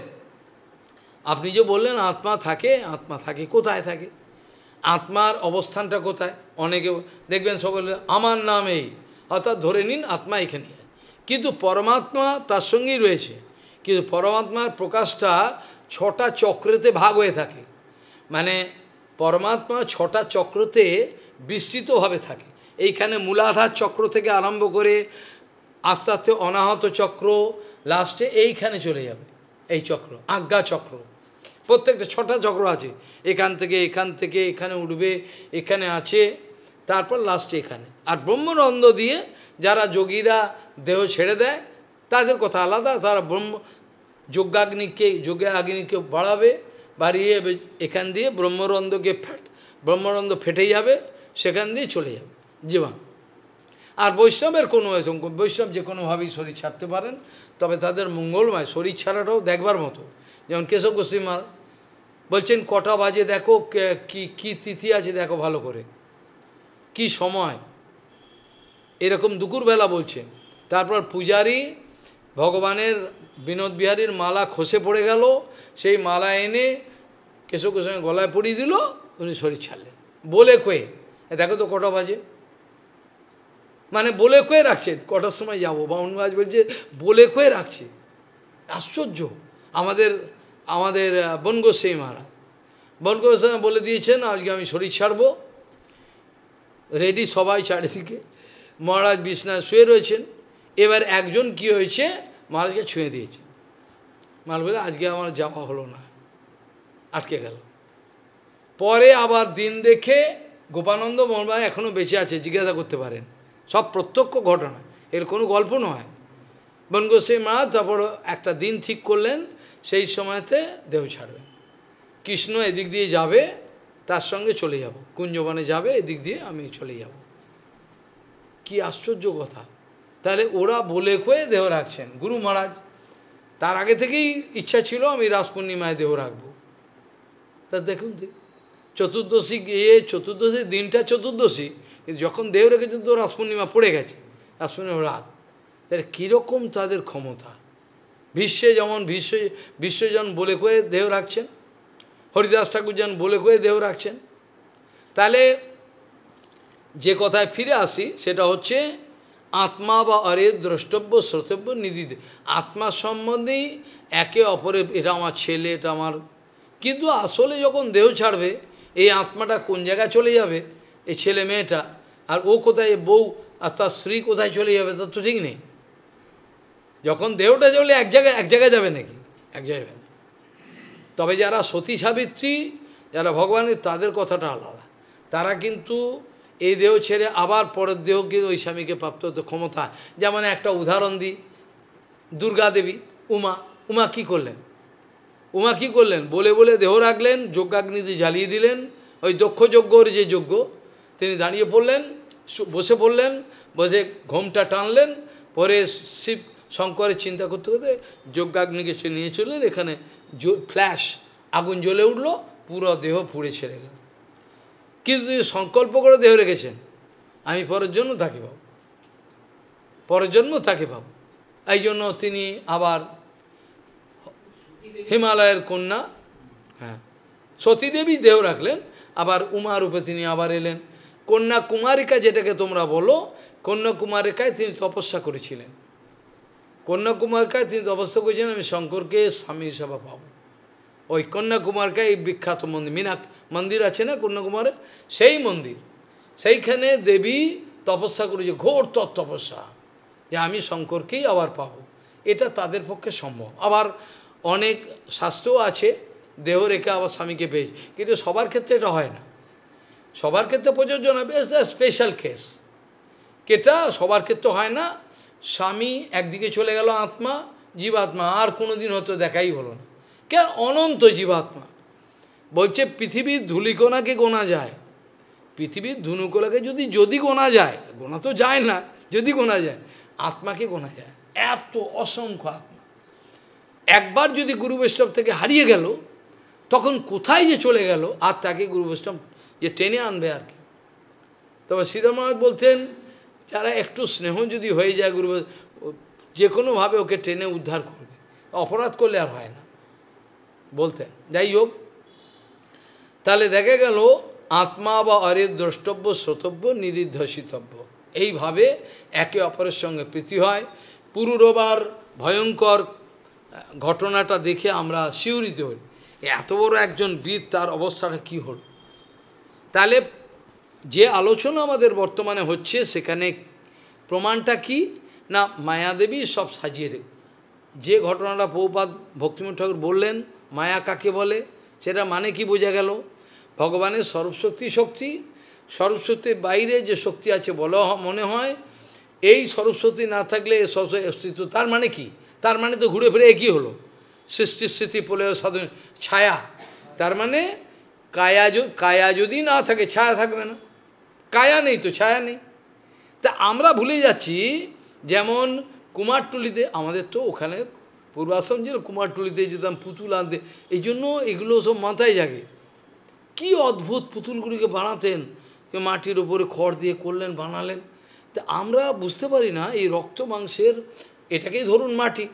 আপনি যে বললেন আত্মা থাকে আত্মা থাকে কোথায় থাকে আত্মার অবস্থানটা কোথায় অনেকে দেখবেন সকলে আমার নাম এই অর্থাৎ ধরে নিন আত্মা এখানে কিন্তু পরমাত্মা তার সঙ্গেই রয়েছে কিন্তু পরমাত্মার প্রকাশটা ছটা চক্রেতে ভাগ হয়ে থাকে মানে পরমাত্মা ছটা চক্রতে বিস্তৃতভাবে থাকে এইখানে মূলাধার চক্র থেকে আরম্ভ করে আস্তে আস্তে অনাহত চক্র লাস্টে এইখানে চলে যাবে এই চক্র আজ্ঞা চক্র প্রত্যেকটা ছটা চক্র আছে এখান থেকে এখান থেকে এখানে উঠবে এখানে আছে তারপর লাস্টে এখানে আর ব্রহ্মরন্দ দিয়ে যারা যোগীরা দেহ ছেড়ে দেয় তাদের কথা আলাদা তারা ব্রহ্ম যজ্ঞাগ্নিকে যজ্ঞাগ্নিকে বাড়াবে বাড়িয়ে এখান দিয়ে ব্রহ্মরন্দকে ফেট ব্রহ্মরন্দ ফেটে যাবে সেখান দিয়ে চলে যাবে জীবা আর বৈষ্ণবের কোনো বৈষ্ণব যে কোনোভাবেই শরীর ছাড়তে পারেন তবে তাদের মঙ্গলময় শরীর ছাড়াটাও দেখবার মতো যেমন কেশব গোস্বী মা বলছেন কটা বাজে দেখো কি কি তিথি আছে দেখো ভালো করে কি সময় এরকম দুপুরবেলা বলছে তারপর পূজারি ভগবানের বিনোদ বিহারীর মালা খসে পড়ে গেল সেই মালা এনে কেশব গোস্বামী গলায় পড়িয়ে দিল উনি শরীর ছাড়লেন বলে কয়ে দেখো তো কটা বাজে মানে বলে কয়ে রাখছে কটার সময় যাবো বাউন গাছ বলছে বলে কয়ে রাখছে আশ্চর্য আমাদের আমাদের বনগোসাই মারা বনগোস্বামী বলে দিয়েছেন আজকে আমি শরীর ছাড়বো রেডি সবাই চারিদিকে মহারাজ বিশ্বনাথ শুয়ে রয়েছেন এবার একজন কি হয়েছে মহারাজকে ছুঁয়ে দিয়েছে মাল বলে আজকে আমার যাওয়া হলো না আটকে গেল পরে আবার দিন দেখে গোপানন্দ মহারাজ এখনও বেঁচে আছে জিজ্ঞাসা করতে পারেন সব প্রত্যক্ষ ঘটনা এর কোনো গল্প নয় বনগোসাই মহারাজ তারপর একটা দিন ঠিক করলেন সেই সময়তে দেহ ছাড়বেন কৃষ্ণ এদিক দিয়ে যাবে তার সঙ্গে চলে যাব কুঞ্জবনে যাবে এদিক দিয়ে আমি চলে যাব কি আশ্চর্য কথা তাহলে ওরা বলে কয়ে দেহ রাখছেন গুরু মহারাজ তার আগে থেকেই ইচ্ছা ছিল আমি রাস পূর্ণিমায় দেহ রাখব তা দেখুন চতুর্দশী গিয়ে চতুর্দশী দিনটা চতুর্দশী কিন্তু যখন দেহ রেখেছেন তো রাস পূর্ণিমা পড়ে গেছে রাস পূর্ণিমা রাত তাহলে কীরকম তাদের ক্ষমতা বিশ্বে যেমন বিশ্ব বিশ্বজন বলে করে দেহ রাখছেন হরিদাস ঠাকুর যেন বলে কয়ে দেহ রাখছেন তাহলে যে কথায় ফিরে আসি সেটা হচ্ছে আত্মা বা অরে দ্রষ্টব্য শ্রোতব্য নিদিত আত্মা সম্বন্ধেই একে অপরের এটা আমার ছেলে এটা আমার কিন্তু আসলে যখন দেহ ছাড়বে এই আত্মাটা কোন জায়গায় চলে যাবে এই ছেলে মেয়েটা আর ও কোথায় বউ আর তার স্ত্রী কোথায় চলে যাবে তার তো ঠিক নেই যখন দেহটা চলে এক জায়গায় এক জায়গায় যাবে নাকি এক জায়গায় তবে যারা সতী সাবিত্রী যারা ভগবানের তাদের কথাটা আলাদা তারা কিন্তু এই দেহ ছেড়ে আবার পরের দেহকে ওই স্বামীকে প্রাপ্ত ক্ষমতা যেমন একটা উদাহরণ দিই দুর্গা দেবী উমা উমা কি করলেন উমা কি করলেন বলে বলে দেহ রাখলেন যজ্ঞাগ্নিতে জ্বালিয়ে দিলেন ওই দক্ষ যজ্ঞর যে যজ্ঞ তিনি দাঁড়িয়ে পড়লেন বসে পড়লেন বসে ঘোমটা টানলেন পরে শিব শঙ্করের চিন্তা করতে করতে যজ্ঞাগ্নিকে নিয়ে চললেন এখানে ফ্ল্যাশ আগুন জ্বলে উঠলো পুরো দেহ পুড়ে ছেড়ে গেল কিন্তু তিনি সংকল্প করে দেহ রেখেছেন আমি পরের জন্য তাকে পাব পরের জন্য তাকে পাব এই জন্য তিনি আবার হিমালয়ের কন্যা হ্যাঁ সতীদেবী দেহ রাখলেন আবার উমা রূপে তিনি আবার এলেন কন্যা কুমারিকা যেটাকে তোমরা বলো কন্যা কুমারিকায় তিনি তপস্যা করেছিলেন কন্যাকুমারকায় তিনি তপস্যা করেছেন আমি শঙ্করকে স্বামী হিসাবে পাব ওই কন্যাকুমারকায় এই বিখ্যাত মন্দির মিনাক মন্দির আছে না কন্যাকুমারে সেই মন্দির সেইখানে দেবী তপস্যা করেছে ঘোর তৎ তপস্যা যে আমি শঙ্করকেই আবার পাব এটা তাদের পক্ষে সম্ভব আবার অনেক শাস্ত্রও আছে দেহ রেখে আবার স্বামীকে পেয়েছে কিন্তু সবার ক্ষেত্রে এটা হয় না সবার ক্ষেত্রে প্রযোজ্য না বেশ স্পেশাল কেস এটা সবার ক্ষেত্রে হয় না স্বামী একদিকে চলে গেল আত্মা জীবাত্মা আর কোনোদিন হয়তো দেখাই হলো না কেন অনন্ত জীবাত্মা বলছে পৃথিবীর ধুলিকোনাকে গোনা যায় পৃথিবীর ধুনুকোনাকে যদি যদি গোনা যায় গোনা তো যায় না যদি গোনা যায় আত্মাকে গোনা যায় এত অসংখ্য আত্মা একবার যদি গুরু বৈষ্ণব থেকে হারিয়ে গেল তখন কোথায় যে চলে গেল আর তাকে গুরু বৈষ্ণব যে টেনে আনবে আর কি তবে সীতা বলতেন যারা একটু স্নেহ যদি হয়ে যায় গুরু যে কোনোভাবে ওকে ট্রেনে উদ্ধার করবে অপরাধ করলে আর হয় না বলতেন যাই হোক তাহলে দেখা গেল আত্মা বা অরের দ্রষ্টব্য শ্রোতব্য নিরিদ্ধসিতব্য এইভাবে একে অপরের সঙ্গে প্রীতি হয় পুরুরবার ভয়ঙ্কর ঘটনাটা দেখে আমরা শিউরিত হই এত বড় একজন বীর তার অবস্থাটা কি হল তাহলে যে আলোচনা আমাদের বর্তমানে হচ্ছে সেখানে প্রমাণটা কি না মায়াদেবী সব সাজিয়ে রেখে যে ঘটনাটা পৌপাত ভক্তিমঠ ঠাকুর বললেন মায়া কাকে বলে সেটা মানে কি বোঝা গেল ভগবানের সর্বশক্তি শক্তি সরস্বতীর বাইরে যে শক্তি আছে বলা মনে হয় এই সরস্বতী না থাকলে সরস্বতী অস্তিত্ব তার মানে কি তার মানে তো ঘুরে ফিরে একই হলো সৃষ্টি স্মৃতি প্রলয় সাধন ছায়া তার মানে কায়া কায়া যদি না থাকে ছায়া থাকবে না কায়া নেই তো ছায়া নেই তা আমরা ভুলে যাচ্ছি যেমন কুমারটুলিতে আমাদের তো ওখানে পূর্বাশ্রম ছিল কুমারটুলিতে যেতাম পুতুল আনতে এই জন্য এগুলো সব মাথায় জাগে কি অদ্ভুত পুতুলগুলিকে বানাতেন মাটির ওপরে খড় দিয়ে করলেন বানালেন তা আমরা বুঝতে পারি না এই রক্ত মাংসের এটাকেই ধরুন মাটি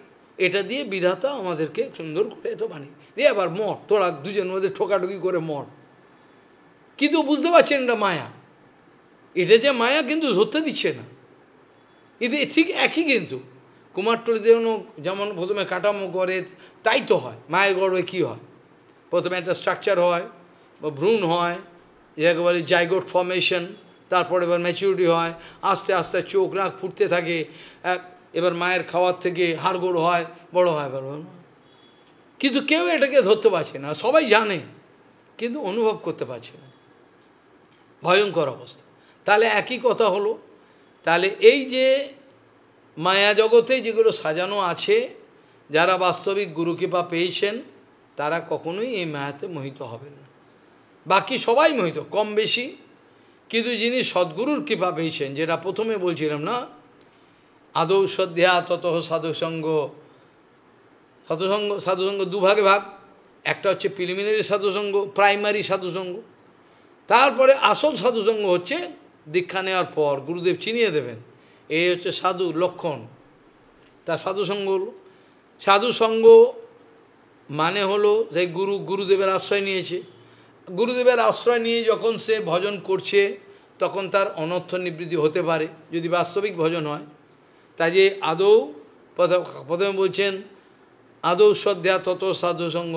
এটা দিয়ে বিধাতা আমাদেরকে সুন্দর করে এটা বানিয়ে দিয়ে আবার মঠ তোরা দুজন মধ্যে ঠোকাঠুকি করে মঠ কিন্তু বুঝতে পারছেন এটা মায়া এটা যে মায়া কিন্তু ধরতে দিচ্ছে না এতে ঠিক একই কিন্তু যেন যেমন প্রথমে কাঠামো করে তাই তো হয় মায়ের গর্বে কী হয় প্রথমে একটা স্ট্রাকচার হয় বা ভ্রূণ হয় একেবারে বলে জাইগোট ফর্মেশন তারপরে এবার ম্যাচুরিটি হয় আস্তে আস্তে চোখ নাক ফুটতে থাকে এক এবার মায়ের খাওয়ার থেকে হাড়গোড় হয় বড় হয় এবার কিন্তু কেউ এটাকে ধরতে পারছে না সবাই জানে কিন্তু অনুভব করতে পারছে না ভয়ঙ্কর অবস্থা তাহলে একই কথা হলো তাহলে এই যে মায়া জগতে যেগুলো সাজানো আছে যারা বাস্তবিক গুরুকৃপা পেয়েছেন তারা কখনোই এই মায়াতে মোহিত হবেন না বাকি সবাই মোহিত কম বেশি কিন্তু যিনি সদ্গুরুর কৃপা পেয়েছেন যেটা প্রথমে বলছিলাম না আদৌ সদ্যা তত সাধুসঙ্গ সাধুসঙ্গ সাধুসঙ্গ দুভাগে ভাগ একটা হচ্ছে প্রিলিমিনারি সাধুসঙ্গ প্রাইমারি সাধুসঙ্গ তারপরে আসল সাধুসঙ্গ হচ্ছে দীক্ষা নেওয়ার পর গুরুদেব চিনিয়ে দেবেন এই হচ্ছে সাধু লক্ষণ তা সাধুসঙ্গ সাধুসঙ্গ মানে হলো যে গুরু গুরুদেবের আশ্রয় নিয়েছে গুরুদেবের আশ্রয় নিয়ে যখন সে ভজন করছে তখন তার অনর্থ নিবৃত্তি হতে পারে যদি বাস্তবিক ভজন হয় তাই যে আদৌ প্রথমে বলছেন আদৌ শ্রদ্ধা তত সাধুসঙ্গ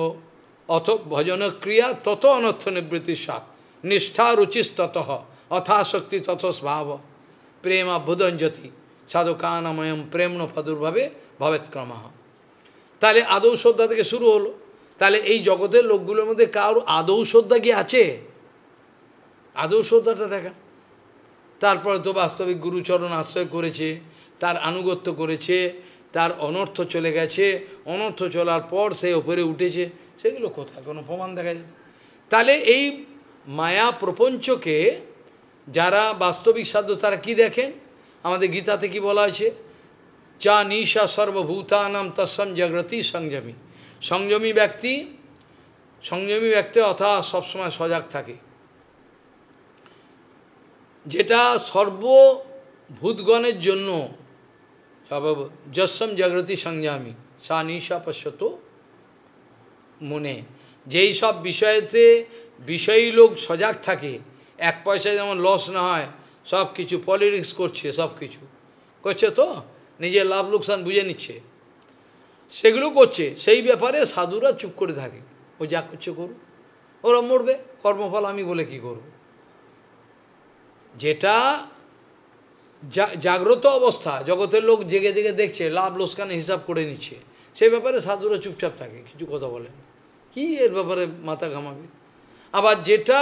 অথ ভজন ক্রিয়া তত অনর্থ নিবৃত্তির সাথ নিষ্ঠা রুচিস্তত অথাশক্তি তথস্ভাব প্রেম বুধঞ্জতি সাধুকানময়ম প্রেম ফদুর্ভাবে ভবেৎক্রমা তাহলে আদৌ শ্রদ্ধা থেকে শুরু হলো তাহলে এই জগতের লোকগুলোর মধ্যে কারোর আদৌ শ্রদ্ধা কি আছে আদৌ শ্রদ্ধাটা দেখা তারপরে তো বাস্তবিক গুরুচরণ আশ্রয় করেছে তার আনুগত্য করেছে তার অনর্থ চলে গেছে অনর্থ চলার পর সে ওপরে উঠেছে সেগুলো কোথায় কোনো প্রমাণ দেখা যায় তাহলে এই মায়া প্রপঞ্চকে যারা বাস্তবিক সাধ্য তারা কি দেখেন আমাদের গীতাতে কি বলা আছে চা নিশা সর্বভূতানাম তৎসম জাগ্রতি সংযমী সংযমী ব্যক্তি সংযমী ব্যক্তি অথা সবসময় সজাগ থাকে যেটা সর্বভূতগণের জন্য সর্ব যশম জাগ্রতি সংযমী সা নিশা পশ্যত মনে যেই সব বিষয়েতে বিষয়ী লোক সজাগ থাকে এক পয়সা যেমন লস না হয় সব কিছু পলিটিক্স করছে সব কিছু করছে তো নিজের লাভ লোকসান বুঝে নিচ্ছে সেগুলো করছে সেই ব্যাপারে সাধুরা চুপ করে থাকে ও যা করছে করুক ওরা মরবে কর্মফল আমি বলে কি করব যেটা জাগ্রত অবস্থা জগতের লোক জেগে জেগে দেখছে লাভ লোসকানে হিসাব করে নিচ্ছে সেই ব্যাপারে সাধুরা চুপচাপ থাকে কিছু কথা বলেন কি এর ব্যাপারে মাথা ঘামাবে আবার যেটা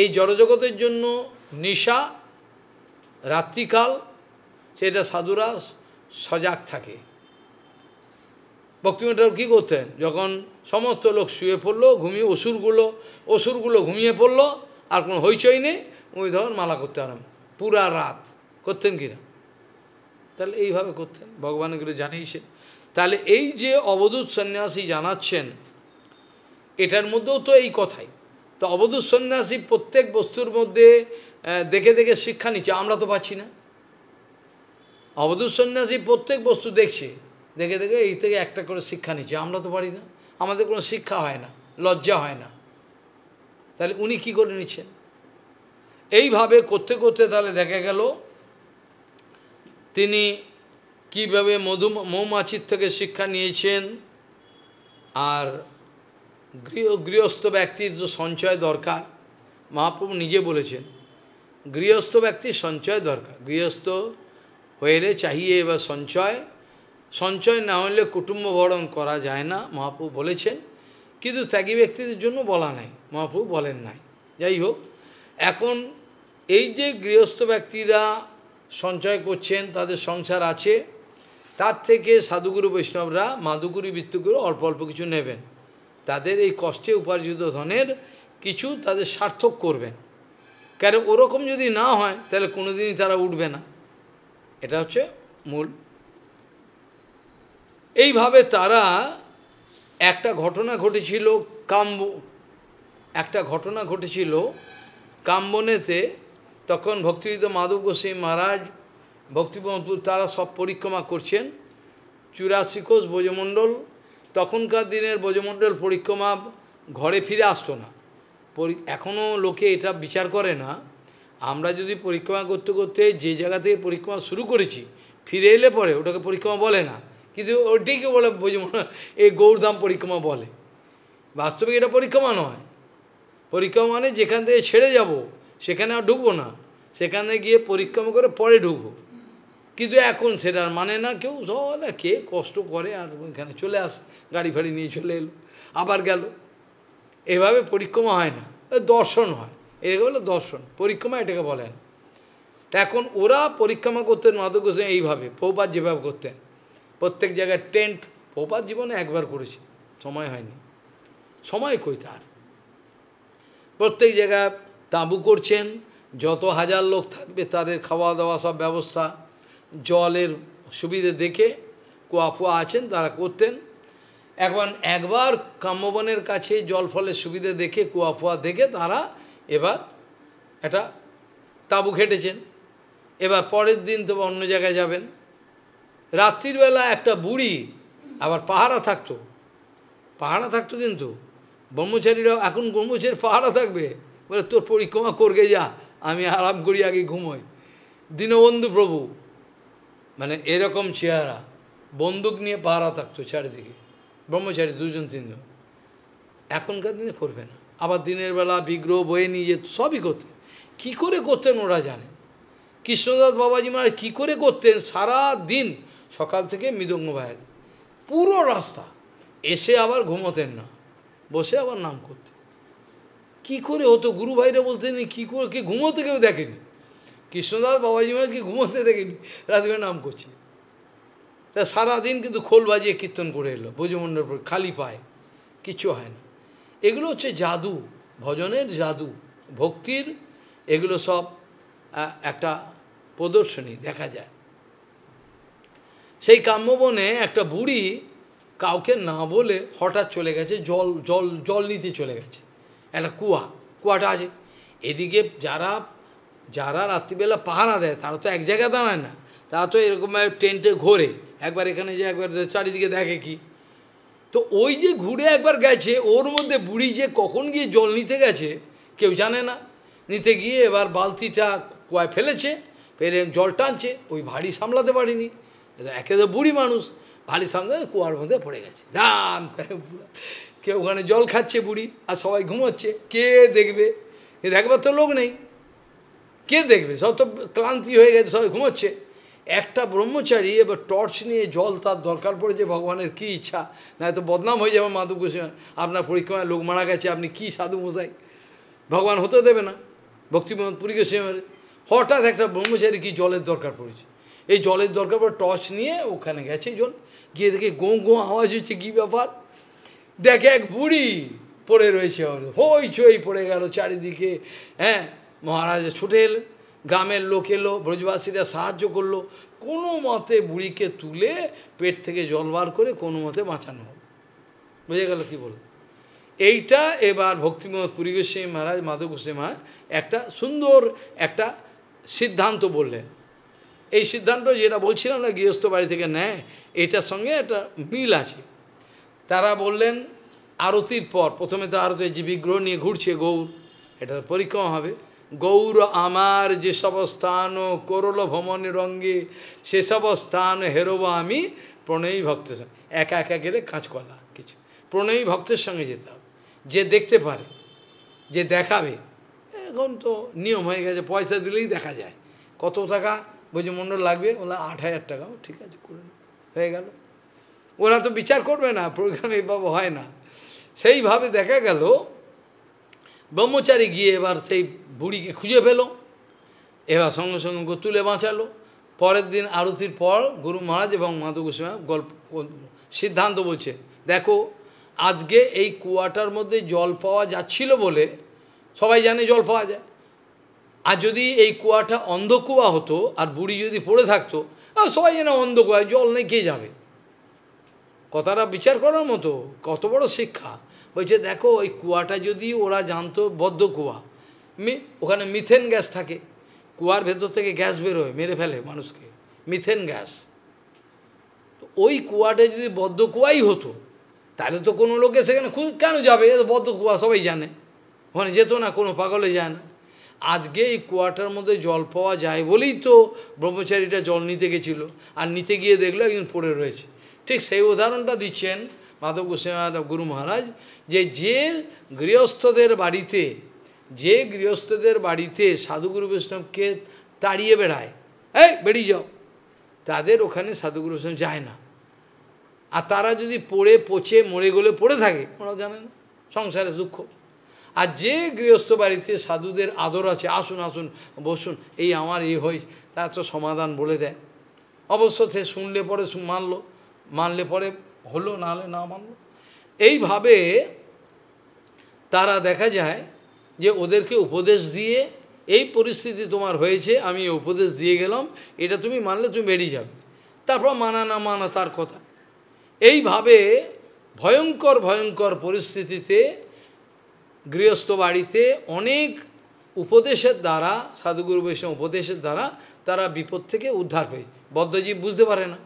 এই জড়জগতের জন্য নিশা রাত্রিকাল সেটা সাধুরা সজাগ থাকে ভক্তিমঠাকুর কী করতেন যখন সমস্ত লোক শুয়ে পড়লো ঘুমিয়ে অসুরগুলো অসুরগুলো ঘুমিয়ে পড়লো আর কোনো হইচই নেই ওই ধর মালা করতে আরম্ভ পুরা রাত করতেন কিনা তাহলে এইভাবে করতেন ভগবানগুলো জানিয়েছে তাহলে এই যে অবধূত সন্ন্যাসী জানাচ্ছেন এটার মধ্যেও তো এই কথাই তো অবধূত সন্ন্যাসী প্রত্যেক বস্তুর মধ্যে দেখে দেখে শিক্ষা নিচ্ছে আমরা তো পাচ্ছি না অবধূত সন্ন্যাসী প্রত্যেক বস্তু দেখছে দেখে দেখে এই থেকে একটা করে শিক্ষা নিচ্ছে আমরা তো পারি না আমাদের কোনো শিক্ষা হয় না লজ্জা হয় না তাহলে উনি কি করে নিচ্ছেন এইভাবে করতে করতে তাহলে দেখা গেল তিনি কিভাবে মধু মৌমাছির থেকে শিক্ষা নিয়েছেন আর গৃহ গৃহস্থ ব্যক্তির যে সঞ্চয় দরকার মহাপ্রভু নিজে বলেছেন গৃহস্থ ব্যক্তির সঞ্চয় দরকার গৃহস্থ হয়ে চাহিয়ে বা সঞ্চয় সঞ্চয় না হলে কুটুম্ব বরণ করা যায় না মহাপ্রভু বলেছেন কিন্তু ত্যাগী ব্যক্তিদের জন্য বলা নাই মহাপ্রভু বলেন নাই যাই হোক এখন এই যে গৃহস্থ ব্যক্তিরা সঞ্চয় করছেন তাদের সংসার আছে তার থেকে সাধুগুরু বৈষ্ণবরা মাধুগুরু বৃত্তগুরু অল্প অল্প কিছু নেবেন তাদের এই কষ্টে উপার্জিত ধনের কিছু তাদের সার্থক করবেন কেন ওরকম যদি না হয় তাহলে কোনোদিনই তারা উঠবে না এটা হচ্ছে মূল এইভাবে তারা একটা ঘটনা ঘটেছিল কাম্ব একটা ঘটনা ঘটেছিল কাম্বনেতে তখন ভক্তিবিদ মাধব গোস্বামী মহারাজ ভক্তিবন্ধু তারা সব পরিক্রমা করছেন চুরাশিকোষ বোজমণ্ডল তখনকার দিনের ব্রজমণ্ডল পরিক্রমা ঘরে ফিরে আসতো না এখনও লোকে এটা বিচার করে না আমরা যদি পরিক্রমা করতে করতে যে জায়গা থেকে পরিক্রমা শুরু করেছি ফিরে এলে পরে ওটাকে পরিক্রমা বলে না কিন্তু ওটিকে বলে ব্রজমণ্ডল এই গৌরধাম পরিক্রমা বলে বাস্তবে এটা পরিক্রমা নয় পরিক্রমা মানে যেখান থেকে ছেড়ে যাব সেখানে আর ঢুকবো না সেখানে গিয়ে পরিক্রমা করে পরে ঢুকবো কিন্তু এখন সেটার মানে না কেউ সব কে কষ্ট করে আর ওইখানে চলে আসে গাড়ি ফাড়ি নিয়ে চলে এলো আবার গেল এভাবে পরিক্রমা হয় না দর্শন হয় এটাকে বলে দর্শন পরিক্রমা এটাকে বলেন এখন ওরা পরিক্রমা করতেন মাদক গোস্বামী এইভাবে পৌপাত যেভাবে করতেন প্রত্যেক জায়গায় টেন্ট পৌপাত জীবনে একবার করেছে সময় হয়নি সময় কই তার প্রত্যেক জায়গায় তাঁবু করছেন যত হাজার লোক থাকবে তাদের খাওয়া দাওয়া সব ব্যবস্থা জলের সুবিধে দেখে কুয়া আছেন তারা করতেন এখন একবার কাম্যবনের কাছে জল ফলের সুবিধে দেখে কুয়া ফুয়া দেখে তারা এবার এটা তাবু খেটেছেন এবার পরের দিন তো অন্য জায়গায় যাবেন রাত্রিরবেলা একটা বুড়ি আবার পাহারা থাকতো পাহারা থাকতো কিন্তু ব্রহ্মচারীরাও এখন ব্রহ্মচারীর পাহারা থাকবে বলে তোর পরিক্রমা করগে যা আমি আরাম করি আগে ঘুমোই দীনবন্ধু প্রভু মানে এরকম চেহারা বন্দুক নিয়ে পাহারা থাকতো চারিদিকে ব্রহ্মচারী দুজন তিনজন এখনকার দিনে করবে না আবার দিনের বেলা বিগ্রহ বয়ে নিয়ে যেত সবই করতেন কী করে করতেন ওরা জানে কৃষ্ণদাস বাবাজি মহারাজ কী করে করতেন সারা দিন সকাল থেকে মৃদঙ্গ বাজাত পুরো রাস্তা এসে আবার ঘুমোতেন না বসে আবার নাম করতেন কি করে হতো গুরু ভাইরা বলতেন কি করে কি ঘুমোতে কেউ দেখেনি কৃষ্ণদাস বাবাজি মহারাজকে ঘুমোতে দেখেনি রাত্রে নাম করছে তা সারাদিন কিন্তু খোল বাজিয়ে কীর্তন করে এলো ভোজমণ্ডল খালি পায় কিছু হয় না এগুলো হচ্ছে জাদু ভজনের জাদু ভক্তির এগুলো সব একটা প্রদর্শনী দেখা যায় সেই কাম্যবনে একটা বুড়ি কাউকে না বলে হঠাৎ চলে গেছে জল জল জল নিতে চলে গেছে একটা কুয়া কুয়াটা আছে এদিকে যারা যারা রাত্রিবেলা পাহারা দেয় তারা তো এক জায়গায় দাঁড়ায় না তারা তো এরকমভাবে টেন্টে ঘোরে একবার এখানে যে একবার চারিদিকে দেখে কি তো ওই যে ঘুরে একবার গেছে ওর মধ্যে বুড়ি যে কখন গিয়ে জল নিতে গেছে কেউ জানে না নিতে গিয়ে এবার বালতিটা কুয়ায় ফেলেছে ফেলে জল টানছে ওই ভারী সামলাতে পারিনি একে তো বুড়ি মানুষ ভারী সামলাতে কুয়ার মধ্যে পড়ে গেছে দাম কেউ ওখানে জল খাচ্ছে বুড়ি আর সবাই ঘুমাচ্ছে কে দেখবে দেখবার তো লোক নেই কে দেখবে সব তো ক্লান্তি হয়ে গেছে সবাই ঘুমাচ্ছে একটা ব্রহ্মচারী এবার টর্চ নিয়ে জল তার দরকার পড়েছে ভগবানের কি ইচ্ছা না তো বদনাম হয়ে যাবে মাধব গোস্বামী আপনার পরিক্রমায় লোক মারা গেছে আপনি কি সাধু মশাই ভগবান হতে দেবে না ভক্তিমোহন পুরী গোস্বামী হঠাৎ একটা ব্রহ্মচারী কি জলের দরকার পড়েছে এই জলের দরকার পড়ে টর্চ নিয়ে ওখানে গেছে জল গিয়ে দেখে গো গো আওয়াজ হচ্ছে কী ব্যাপার দেখে এক বুড়ি পড়ে রয়েছে হইচই পড়ে গেল চারিদিকে হ্যাঁ মহারাজ ছুটে এলেন গ্রামের লোক এলো ব্রজবাসীরা সাহায্য করলো কোনো মতে বুড়িকে তুলে পেট থেকে জল বার করে কোনো মতে বাঁচানো হল বুঝে গেল কী বল এইটা এবার ভক্তিমত পুরী গোস্বামী মহারাজ মাধব গোস্বামী মহারাজ একটা সুন্দর একটা সিদ্ধান্ত বললেন এই সিদ্ধান্ত যেটা বলছিলাম না গৃহস্থ বাড়ি থেকে নেয় এটার সঙ্গে একটা মিল আছে তারা বললেন আরতির পর প্রথমে তো আরতি যে বিগ্রহ নিয়ে ঘুরছে গৌর এটা পরিক্রমা হবে গৌর আমার যেসব স্থান করল ভ্রমণের রঙ্গে সেসব স্থান হেরব আমি প্রণয়ী ভক্তের সঙ্গে একা একা গেলে কাঁচকলা কিছু প্রণয়ী ভক্তের সঙ্গে যেতে হবে যে দেখতে পারে যে দেখাবে এখন তো নিয়ম হয়ে গেছে পয়সা দিলেই দেখা যায় কত টাকা বুঝি মন্ডল লাগবে ওলা আট হাজার টাকা ঠিক আছে করে হয়ে গেল ওরা তো বিচার করবে না প্রোগ্রাম এইভাবে হয় না সেইভাবে দেখা গেল ব্রহ্মচারী গিয়ে এবার সেই বুড়িকে খুঁজে পেল এবার সঙ্গে সঙ্গে তুলে বাঁচালো পরের দিন আরতির পর গুরু মহারাজ এবং মাধু গোস্বামী গল্প সিদ্ধান্ত বলছে দেখো আজকে এই কুয়াটার মধ্যে জল পাওয়া যাচ্ছিল বলে সবাই জানে জল পাওয়া যায় আর যদি এই কুয়াটা অন্ধ কুয়া হতো আর বুড়ি যদি পড়ে থাকতো সবাই জানে অন্ধ কুয়া জল নেই কে যাবে কথাটা বিচার করার মতো কত বড় শিক্ষা বলছে দেখো ওই কুয়াটা যদি ওরা জানতো বদ্ধ কুয়া ওখানে মিথেন গ্যাস থাকে কুয়ার ভেতর থেকে গ্যাস বেরোয় মেরে ফেলে মানুষকে মিথেন গ্যাস তো ওই কুয়াটা যদি বদ্ধ কুয়াই হতো তাহলে তো কোনো লোকে সেখানে খুব কেন যাবে এ বদ্ধ কুয়া সবাই জানে ওখানে যেত না কোনো পাগলে যায় না আজকে এই কুয়াটার মধ্যে জল পাওয়া যায় বলেই তো ব্রহ্মচারীটা জল নিতে গেছিল আর নিতে গিয়ে দেখলো একজন পড়ে রয়েছে ঠিক সেই উদাহরণটা দিচ্ছেন মাধব গোস্বামী গুরু মহারাজ যে যে গৃহস্থদের বাড়িতে যে গৃহস্থদের বাড়িতে সাধুগুরু বৈষ্ণবকে তাড়িয়ে বেড়ায় এই বেরিয়ে যাও তাদের ওখানে সাধুগুরু বৈষ্ণব যায় না আর তারা যদি পড়ে পচে মরে গেলে পড়ে থাকে ওরাও জানে না সংসারে দুঃখ আর যে গৃহস্থ বাড়িতে সাধুদের আদর আছে আসুন আসুন বসুন এই আমার এই হয়েছে তার তো সমাধান বলে দেয় অবশ্য সে শুনলে পরে মানলো মানলে পরে হলো নাহলে না মানলো এইভাবে তারা দেখা যায় যে ওদেরকে উপদেশ দিয়ে এই পরিস্থিতি তোমার হয়েছে আমি উপদেশ দিয়ে গেলাম এটা তুমি মানলে তুমি বেরিয়ে যাবে তারপর মানা না মানা তার কথা এইভাবে ভয়ঙ্কর ভয়ঙ্কর পরিস্থিতিতে গৃহস্থ বাড়িতে অনেক উপদেশের দ্বারা সাধুগুরু বৈষ্ণব উপদেশের দ্বারা তারা বিপদ থেকে উদ্ধার হয়ে বদ্ধজীব বুঝতে পারে না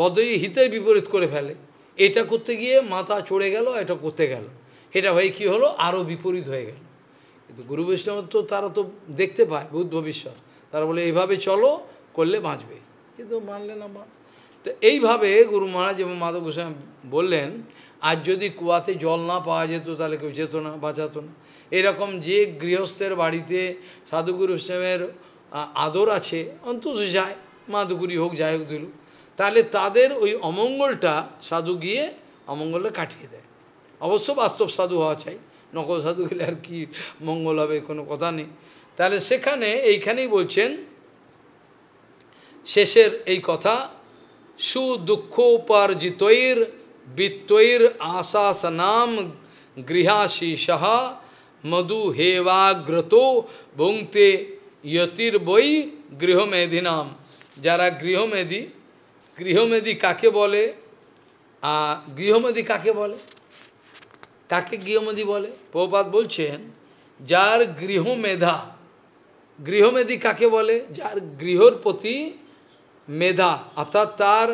বদ্ধজীব হিতের বিপরীত করে ফেলে এটা করতে গিয়ে মাথা চড়ে গেল এটা করতে গেল সেটা হয়ে কি হলো আরও বিপরীত হয়ে গেল কিন্তু গুরু বৈষ্ণব তো তারা তো দেখতে পায় ভূত ভবিষ্যৎ তারা বলে এইভাবে চলো করলে বাঁচবে কিন্তু মানলে না মা তো এইভাবে গুরু মহারাজ এবং মাধব গোস্বামী বললেন আর যদি কুয়াতে জল না পাওয়া যেত তাহলে কেউ যেত না বাঁচাতো না এরকম যে গৃহস্থের বাড়িতে সাধুগুরু গোস্বামের আদর আছে অন্তত যায় মাধুগুরি হোক যাই হোক দিল তাহলে তাদের ওই অমঙ্গলটা সাধু গিয়ে অমঙ্গলটা কাটিয়ে দেয় অবশ্য বাস্তব সাধু হওয়া চাই নকল সাধু গেলে আর কি মঙ্গল হবে কোনো কথা নেই তাহলে সেখানে এইখানেই বলছেন শেষের এই কথা উপার্জিতৈর বিত্তৈর নাম গৃহাশিষ মধু হেবাগ্রত ভুংতে ইয়তির বই গৃহমেধি নাম যারা গৃহমেধি গৃহমেধি কাকে বলে আর গৃহমেধি কাকে বলে তাকে গৃহমেধি বলে প্রপাত বলছেন যার গৃহমেধা গৃহমেধি কাকে বলে যার গৃহর প্রতি মেধা অর্থাৎ তার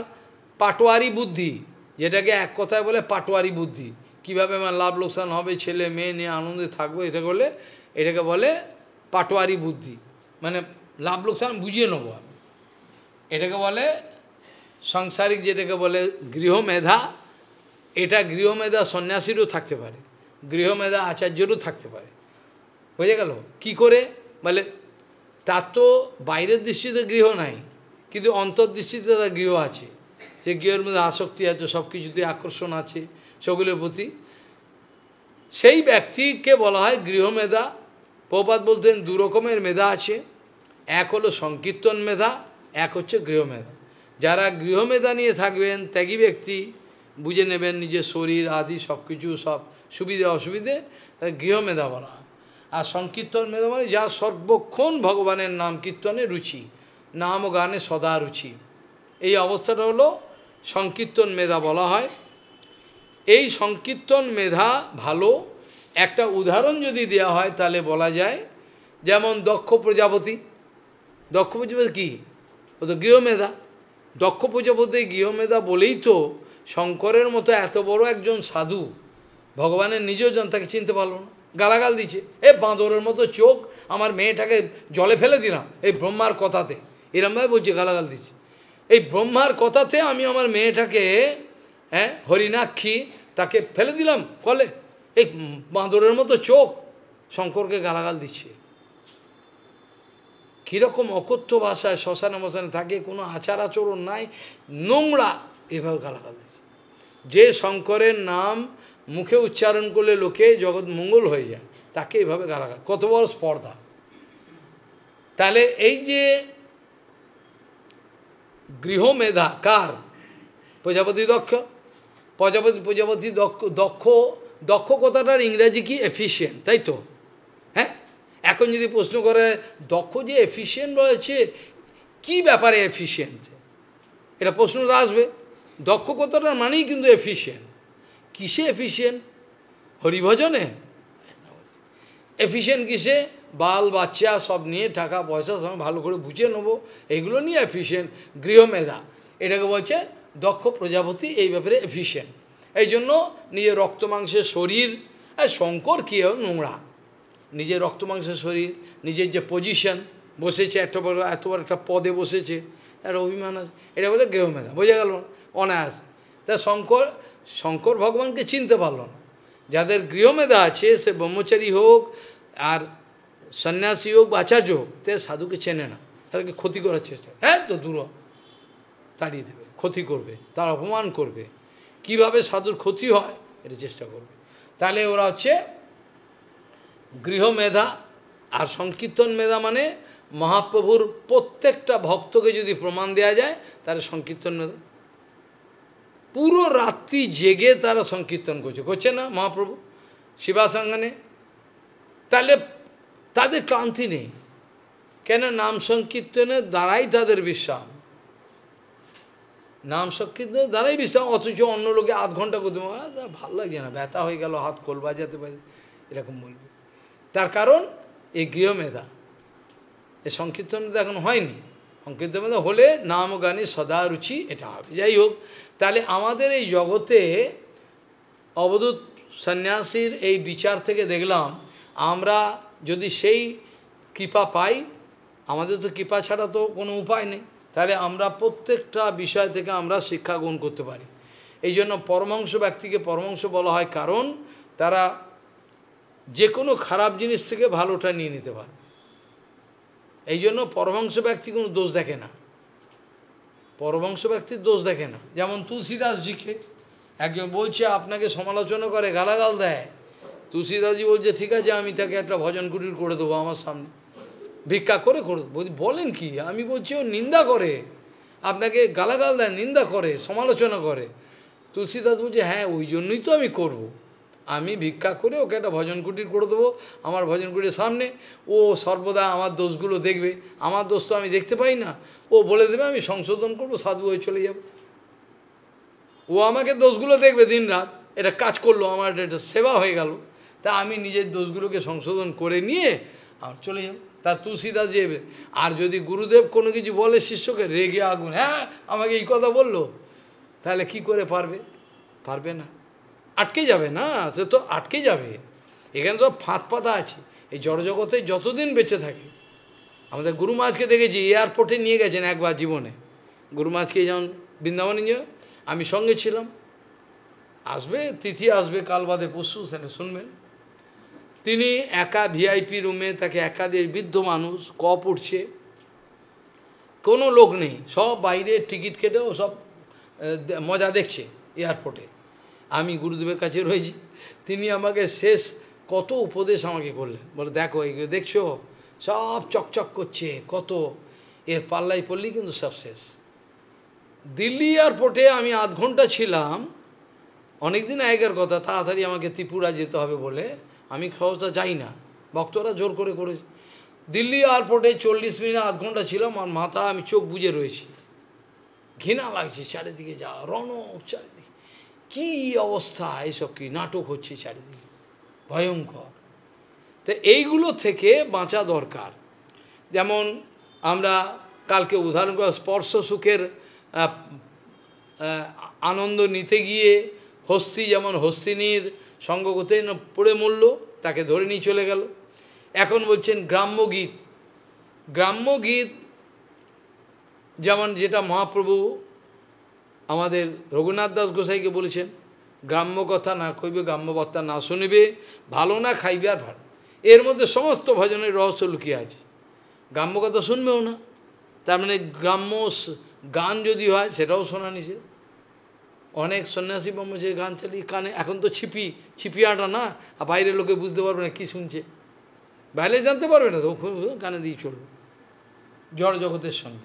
পাটোয়ারি বুদ্ধি যেটাকে এক কথায় বলে পাটোয়ারি বুদ্ধি কিভাবে আমার লাভ লোকসান হবে ছেলে মেয়ে নিয়ে আনন্দে থাকবো এটা বলে এটাকে বলে পাটোয়ারি বুদ্ধি মানে লাভ লোকসান বুঝিয়ে নেবো আমি এটাকে বলে সাংসারিক যেটাকে বলে গৃহমেধা এটা গৃহমেধা সন্ন্যাসীরও থাকতে পারে গৃহমেধা আচার্যরও থাকতে পারে বোঝা গেল কি করে বলে তার তো বাইরের দৃষ্টিতে গৃহ নাই কিন্তু অন্তর্দৃষ্টিতে তার গৃহ আছে যে গৃহের মধ্যে আসক্তি আছে সব কিছুতে আকর্ষণ আছে সেগুলোর প্রতি সেই ব্যক্তিকে বলা হয় গৃহমেধা প্রপাত বলতেন দু রকমের মেধা আছে এক হলো সংকীর্তন মেধা এক হচ্ছে গৃহমেধা যারা গৃহমেধা নিয়ে থাকবেন ত্যাগী ব্যক্তি বুঝে নেবেন নিজের শরীর আদি সব কিছু সব সুবিধে অসুবিধে গৃহ বলা আর সংকীর্তন মেধাবনা মানে যা সর্বক্ষণ ভগবানের নাম কীর্তনে রুচি নাম ও গানে সদা রুচি এই অবস্থাটা হলো সংকীর্তন মেধা বলা হয় এই সংকীর্তন মেধা ভালো একটা উদাহরণ যদি দেওয়া হয় তাহলে বলা যায় যেমন দক্ষ প্রজাপতি দক্ষ প্রজাপতি কী ও তো গৃহমেধা দক্ষ প্রজাপতি গৃহমেধা বলেই তো শঙ্করের মতো এত বড় একজন সাধু ভগবানের নিজেও জন তাকে চিনতে পারল না গালাগাল দিচ্ছে এ বাঁদরের মতো চোখ আমার মেয়েটাকে জলে ফেলে দিলাম এই ব্রহ্মার কথাতে এরমভাবে বলছে গালাগাল দিচ্ছে এই ব্রহ্মার কথাতে আমি আমার মেয়েটাকে হ্যাঁ হরিণাক্ষী তাকে ফেলে দিলাম ফলে এই বাঁদরের মতো চোখ শঙ্করকে গালাগাল দিচ্ছে কীরকম অকথ্য ভাষায় শ্মশানে মশানে থাকে কোনো আচার আচরণ নাই নোংরা এভাবে গালাগাল দিচ্ছে যে শঙ্করের নাম মুখে উচ্চারণ করলে লোকে জগৎ মঙ্গল হয়ে যায় তাকে এভাবে গালাগাল কত বড় স্পর্ধা তাহলে এই যে গৃহমেধা কার প্রজাপতি দক্ষ প্রজাপতি প্রজাপতি দক্ষ দক্ষ দক্ষ কথাটার ইংরাজি কি এফিসিয়েন্ট তাই তো হ্যাঁ এখন যদি প্রশ্ন করে দক্ষ যে এফিসিয়েন্ট রয়েছে কি ব্যাপারে এফিসিয়েন্ট এটা প্রশ্নটা আসবে দক্ষকতাটার মানেই কিন্তু এফিসিয়েন্ট কিসে এফিসিয়েন্ট হরিভজনে এফিসিয়েন্ট কিসে বাল বাচ্চা সব নিয়ে টাকা পয়সা সব ভালো করে বুঝে নেবো এগুলো নিয়ে এফিসিয়েন্ট গৃহমেধা এটাকে বলছে দক্ষ প্রজাপতি এই ব্যাপারে এফিসিয়েন্ট এই জন্য নিজের রক্ত মাংসের শরীর শঙ্কর কী নোংরা নিজের রক্ত মাংসের শরীর নিজের যে পজিশন বসেছে এত বড় এত বড় একটা পদে বসেছে একটা অভিমান আছে এটা বলে গৃহমেধা বোঝা গেল অনায়াস তা শঙ্কর শঙ্কর ভগবানকে চিনতে পারল না যাদের গৃহমেধা আছে সে ব্রহ্মচারী হোক আর সন্ন্যাসী হোক বা আচার্য হোক তে সাধুকে চেনে না তাদেরকে ক্ষতি করার চেষ্টা হ্যাঁ তো দূর তাড়িয়ে দেবে ক্ষতি করবে তার অপমান করবে কিভাবে সাধুর ক্ষতি হয় এটা চেষ্টা করবে তাহলে ওরা হচ্ছে গৃহমেধা আর সংকীর্তন মেধা মানে মহাপ্রভুর প্রত্যেকটা ভক্তকে যদি প্রমাণ দেওয়া যায় তাহলে সংকীর্তন মেধা পুরো রাত্রি জেগে তারা সংকীর্তন করছে করছে না মহাপ্রভু শিবাসঙ্গনে তাহলে তাদের ক্লান্তি নেই কেন নাম সংকীর্তনের দ্বারাই তাদের বিশ্রাম নাম সংকীর্তনের দ্বারাই বিশ্রাম অথচ অন্য লোকে আধ ঘন্টা করতে ভালো লাগছে না ব্যথা হয়ে গেল হাত খোল বাজাতে পারে এরকম বলবে তার কারণ এই গৃহমেধা এই সংকীর্তন এখন হয়নি সংকীর্তন হলে নাম গানে সদা রুচি এটা হবে যাই হোক তাহলে আমাদের এই জগতে অবদূত সন্ন্যাসীর এই বিচার থেকে দেখলাম আমরা যদি সেই কৃপা পাই আমাদের তো কৃপা ছাড়া তো কোনো উপায় নেই তাহলে আমরা প্রত্যেকটা বিষয় থেকে আমরা শিক্ষা গ্রহণ করতে পারি এই জন্য পরমাংশ ব্যক্তিকে পরমাংশ বলা হয় কারণ তারা যে কোনো খারাপ জিনিস থেকে ভালোটা নিয়ে নিতে পারে এই জন্য পরমাংশ ব্যক্তি কোনো দোষ দেখে না পরবংশ ব্যক্তির দোষ দেখে না যেমন তুলসীদাসজিকে একজন বলছে আপনাকে সমালোচনা করে গালাগাল দেয় তুলসীদাসজি বলছে ঠিক আছে আমি তাকে একটা ভজন কুটির করে দেবো আমার সামনে ভিক্ষা করে করে বলছি বলেন কি আমি বলছি ও নিন্দা করে আপনাকে গালাগাল দেয় নিন্দা করে সমালোচনা করে তুলসীদাস বলছে হ্যাঁ ওই জন্যই তো আমি করবো আমি ভিক্ষা করে ওকে একটা ভজন কুটির করে দেবো আমার ভজন কুটির সামনে ও সর্বদা আমার দোষগুলো দেখবে আমার দোষ তো আমি দেখতে পাই না ও বলে দেবে আমি সংশোধন করবো সাধু হয়ে চলে যাব ও আমাকে দোষগুলো দেখবে দিন রাত এটা কাজ করলো আমার এটা সেবা হয়ে গেল তা আমি নিজের দোষগুলোকে সংশোধন করে নিয়ে আমার চলে যাব তা তুলসীদাস যেবে আর যদি গুরুদেব কোনো কিছু বলে শিষ্যকে রেগে আগুন হ্যাঁ আমাকে এই কথা বললো তাহলে কি করে পারবে পারবে না আটকে যাবে না সে তো আটকে যাবে এখানে সব ফাঁত পাতা আছে এই জড়জগতে যতদিন বেঁচে থাকে আমাদের গুরু মাছকে দেখেছি এয়ারপোর্টে নিয়ে গেছেন একবার জীবনে গুরু মাছকে যেমন বৃন্দাবনে নিয়ে আমি সঙ্গে ছিলাম আসবে তিথি আসবে কাল বাদে পশু সেটা শুনবেন তিনি একা ভিআইপি রুমে তাকে একা দিয়ে বৃদ্ধ মানুষ ক উঠছে কোনো লোক নেই সব বাইরে টিকিট কেটেও সব মজা দেখছে এয়ারপোর্টে আমি গুরুদেবের কাছে রয়েছি তিনি আমাকে শেষ কত উপদেশ আমাকে করলেন বলে দেখো এইগুলো দেখছো সব চকচক করছে কত এর পাল্লাই পড়লেই কিন্তু সব শেষ দিল্লি এয়ারপোর্টে আমি আধ ঘন্টা ছিলাম অনেকদিন আগের কথা তাড়াতাড়ি আমাকে ত্রিপুরা যেতে হবে বলে আমি সহজা যাই না ভক্তরা জোর করে করেছে দিল্লি এয়ারপোর্টে চল্লিশ মিনিট আধ ঘন্টা ছিলাম আর মাথা আমি চোখ বুঝে রয়েছি ঘৃণা লাগছে চারিদিকে যা রণ চারি কি অবস্থা এইসব কি নাটক হচ্ছে চারিদিকে ভয়ঙ্কর তো এইগুলো থেকে বাঁচা দরকার যেমন আমরা কালকে উদাহরণ করে স্পর্শ সুখের আনন্দ নিতে গিয়ে হস্তি যেমন হস্তিনীর সঙ্গ করতে পড়ে মরল তাকে ধরে নিয়ে চলে গেল এখন বলছেন গ্রাম্য গীত গ্রাম্য গীত যেমন যেটা মহাপ্রভু আমাদের রঘুনাথ দাস গোসাইকে বলেছেন গ্রাম্য কথা না কইবে গ্রাম্য বার্তা না শুনিবে ভালো না খাইবে আর ভালো এর মধ্যে সমস্ত ভজনের রহস্য লুকিয়ে আছে গ্রাম্য কথা শুনবেও না তার মানে গ্রাম্য গান যদি হয় সেটাও শোনা নিছে অনেক সন্ন্যাসী ব্রহ্মচারী গান চালিয়ে কানে এখন তো ছিপি ছিপি আটা না আর বাইরে লোকে বুঝতে পারবে না কী শুনছে বাইরে জানতে পারবে না তো কানে দিয়ে চলবে জড় জগতের সঙ্গে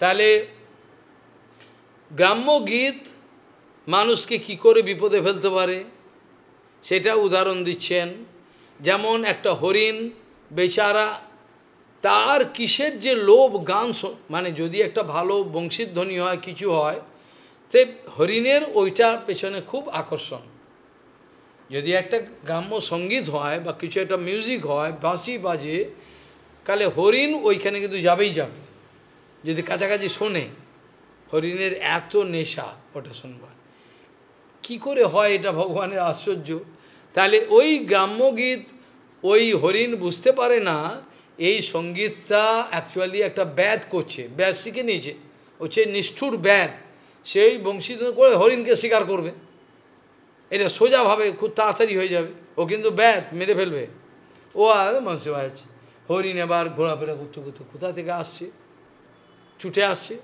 তাহলে গ্রাম্য গীত মানুষকে কি করে বিপদে ফেলতে পারে সেটা উদাহরণ দিচ্ছেন যেমন একটা হরিণ বেচারা তার কিসের যে লোভ গান মানে যদি একটা ভালো বংশীধ্বনি হয় কিছু হয় সে হরিণের ওইটার পেছনে খুব আকর্ষণ যদি একটা গ্রাম্য সঙ্গীত হয় বা কিছু একটা মিউজিক হয় বাঁশি বাজে তাহলে হরিণ ওইখানে কিন্তু যাবেই যাবে যদি কাছাকাছি শোনে হরিণের এত নেশা ওটা শুনবার কি করে হয় এটা ভগবানের আশ্চর্য তাহলে ওই গ্রাম্য গীত ওই হরিণ বুঝতে পারে না এই সঙ্গীতটা অ্যাকচুয়ালি একটা ব্যাধ করছে ব্যাধ শিখে নিয়েছে হচ্ছে নিষ্ঠুর ব্যাধ সেই বংশী করে হরিণকে শিকার করবে এটা সোজাভাবে খুব তাড়াতাড়ি হয়ে যাবে ও কিন্তু ব্যাধ মেরে ফেলবে ও আর মানুষে আছে হরিণ এবার ঘোরাফেরা করতে করতে কোথা থেকে আসছে ছুটে আসছে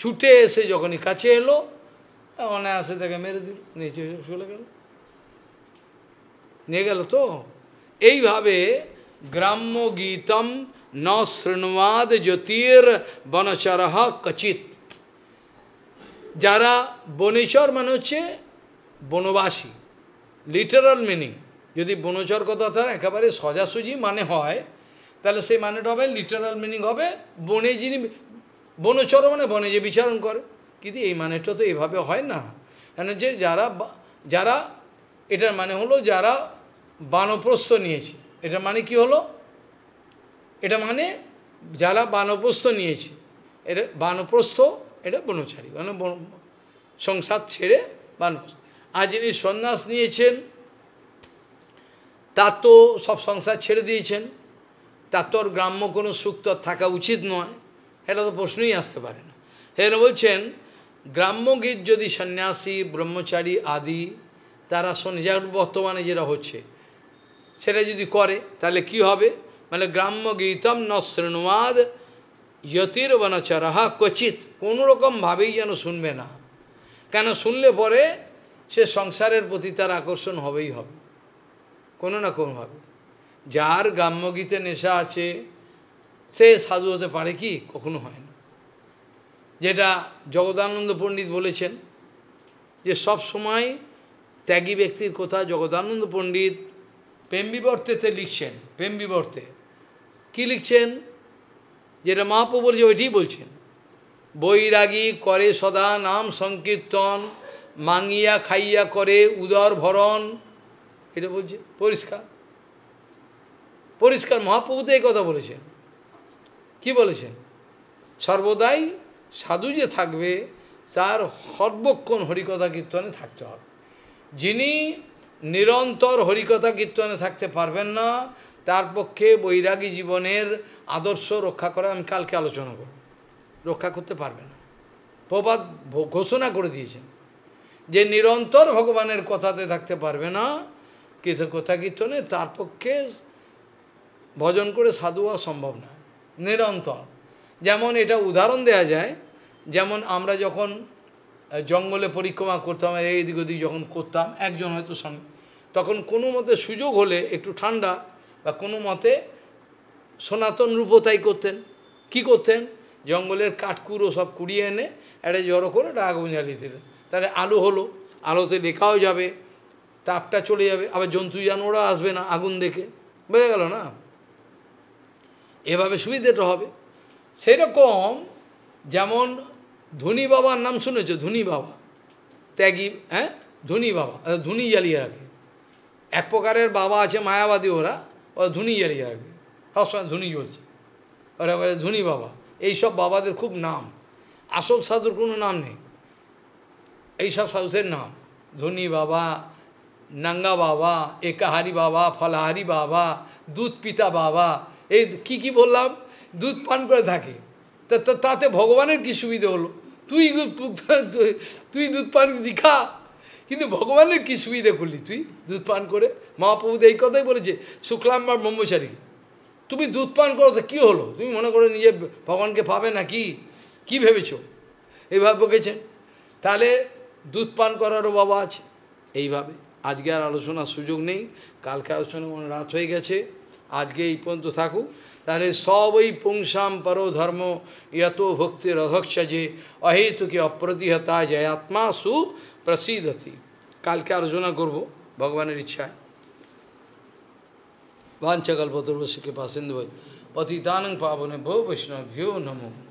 ছুটে এসে যখনই কাছে এলো অনায়াসে তাকে মেরে দিল নিচে চলে গেল নিয়ে গেল তো এইভাবে গ্রাম্য গীতম ন শৃণবাদ জ্যোতির বনচরহ কচিত যারা বনেশ্বর মানে হচ্ছে বনবাসী লিটারাল মিনিং যদি বনচর কথা একেবারে সজাসুজি মানে হয় তাহলে সেই মানেটা হবে লিটারাল মিনিং হবে বনে যিনি বনচর মানে বনে যে বিচারণ করে কিন্তু এই মানেটা তো এভাবে হয় না কেন যে যারা যারা এটার মানে হলো যারা বানপ্রস্থ নিয়েছে এটা মানে কি হলো এটা মানে যারা বানপ্রস্থ নিয়েছে এটা বানপ্রস্থ এটা বনচারী মানে সংসার ছেড়ে বানপ্রস্থ আর যিনি সন্ন্যাস নিয়েছেন তার তো সব সংসার ছেড়ে দিয়েছেন তার তো আর গ্রাম্য কোনো সুখ তো থাকা উচিত নয় এটা তো প্রশ্নই আসতে পারে না হেন বলছেন গ্রাম্য গীত যদি সন্ন্যাসী ব্রহ্মচারী আদি তারা শোনে যা বর্তমানে যেটা হচ্ছে সেটা যদি করে তাহলে কি হবে মানে গ্রাম্য গীতম ন শৃণুমাদ যতির বনচরাহা কচিত কোনোরকমভাবেই যেন শুনবে না কেন শুনলে পরে সে সংসারের প্রতি তার আকর্ষণ হবেই হবে কোনো না কোনোভাবে যার গ্রাম্যগীতে নেশা আছে সে সাধু হতে পারে কি কখনো হয় না যেটা জগদানন্দ পণ্ডিত বলেছেন যে সব সময় ত্যাগী ব্যক্তির কথা জগদানন্দ পণ্ডিত প্রেমবিবর্তেতে লিখছেন বিবর্তে কি লিখছেন যেটা মহাপ্রভু বলছে ওইটি বলছেন বৈরাগী করে সদা নাম সংকীর্তন মাঙ্গিয়া খাইয়া করে উদর ভরণ এটা বলছে পরিষ্কার পরিষ্কার মহাপ্রভুতে এই কথা বলেছেন কি বলেছেন সর্বদাই সাধু যে থাকবে তার সর্বক্ষণ হরিকথা কীর্তনে থাকতে হবে যিনি নিরন্তর হরিকথা কীর্তনে থাকতে পারবেন না তার পক্ষে বৈরাগী জীবনের আদর্শ রক্ষা করা আমি কালকে আলোচনা করব রক্ষা করতে পারবে না প্রবাদ ঘোষণা করে দিয়েছেন যে নিরন্তর ভগবানের কথাতে থাকতে পারবে না কথা কীর্তনে তার পক্ষে ভজন করে সাধু হওয়া সম্ভব না নিরন্তর যেমন এটা উদাহরণ দেয়া যায় যেমন আমরা যখন জঙ্গলে পরিক্রমা করতাম এইদিক ওদিক যখন করতাম একজন হয়তো সঙ্গে তখন কোনো মতে সুযোগ হলে একটু ঠান্ডা বা কোনো মতে সনাতন রূপতাই করতেন কি করতেন জঙ্গলের কাঠকুড়ো সব কুড়িয়ে এনে এটা জড়ো করে এটা আগুন জ্বালিয়ে দিলেন তাহলে আলো হলো আলোতে লেখাও যাবে তাপটা চলে যাবে আবার জন্তু জানোরা আসবে না আগুন দেখে বোঝা গেল না এভাবে সুবিধেটা হবে সেরকম যেমন ধনী বাবার নাম শুনেছ ধনী বাবা ত্যাগী হ্যাঁ ধনী বাবা ধনী জ্বালিয়ে রাখে এক প্রকারের বাবা আছে মায়াবাদী ওরা ওরা ধনী জ্বালিয়ে রাখবে সবসময় ধনী জ্বলছে ওরা বলে ধনী বাবা এই সব বাবাদের খুব নাম আসল সাধুর কোনো নাম নেই এইসব সাধুদের নাম ধনী বাবা নাঙ্গা বাবা একাহারি বাবা ফলাহারি বাবা দুধ পিতা বাবা এই কি কি বললাম দুধ পান করে থাকে তা তাতে ভগবানের কি সুবিধে হলো তুই তুই দুধ পান দীক্ষা কিন্তু ভগবানের কি সুবিধে করলি তুই দুধ পান করে মহাপ্রভুদ এই কথাই বলেছে বা ব্রহ্মচারী তুমি দুধ পান করো তো কী হলো তুমি মনে করো নিজে ভগবানকে পাবে না কি কি ভেবেছ এইভাবে বকেছেন তাহলে দুধ পান করারও বাবা আছে এইভাবে আজকে আর আলোচনার সুযোগ নেই কালকে আলোচনা মনে রাত হয়ে গেছে আজকে এই পর্যন্ত থাকুক তাহলে সবই পুংসাম পরো ধর্ম ইয়ত ভক্তি রধক্ষজে অহেতুকে অপ্রতিহতা জয়াত্মা সু প্রসিদ্ধতি কালকে আলোচনা করব ভগবানের ইচ্ছায় वाछकल्पतुर्वश के पास सिंधु पतितानंग पावन भो वैष्णव भ्यो नमो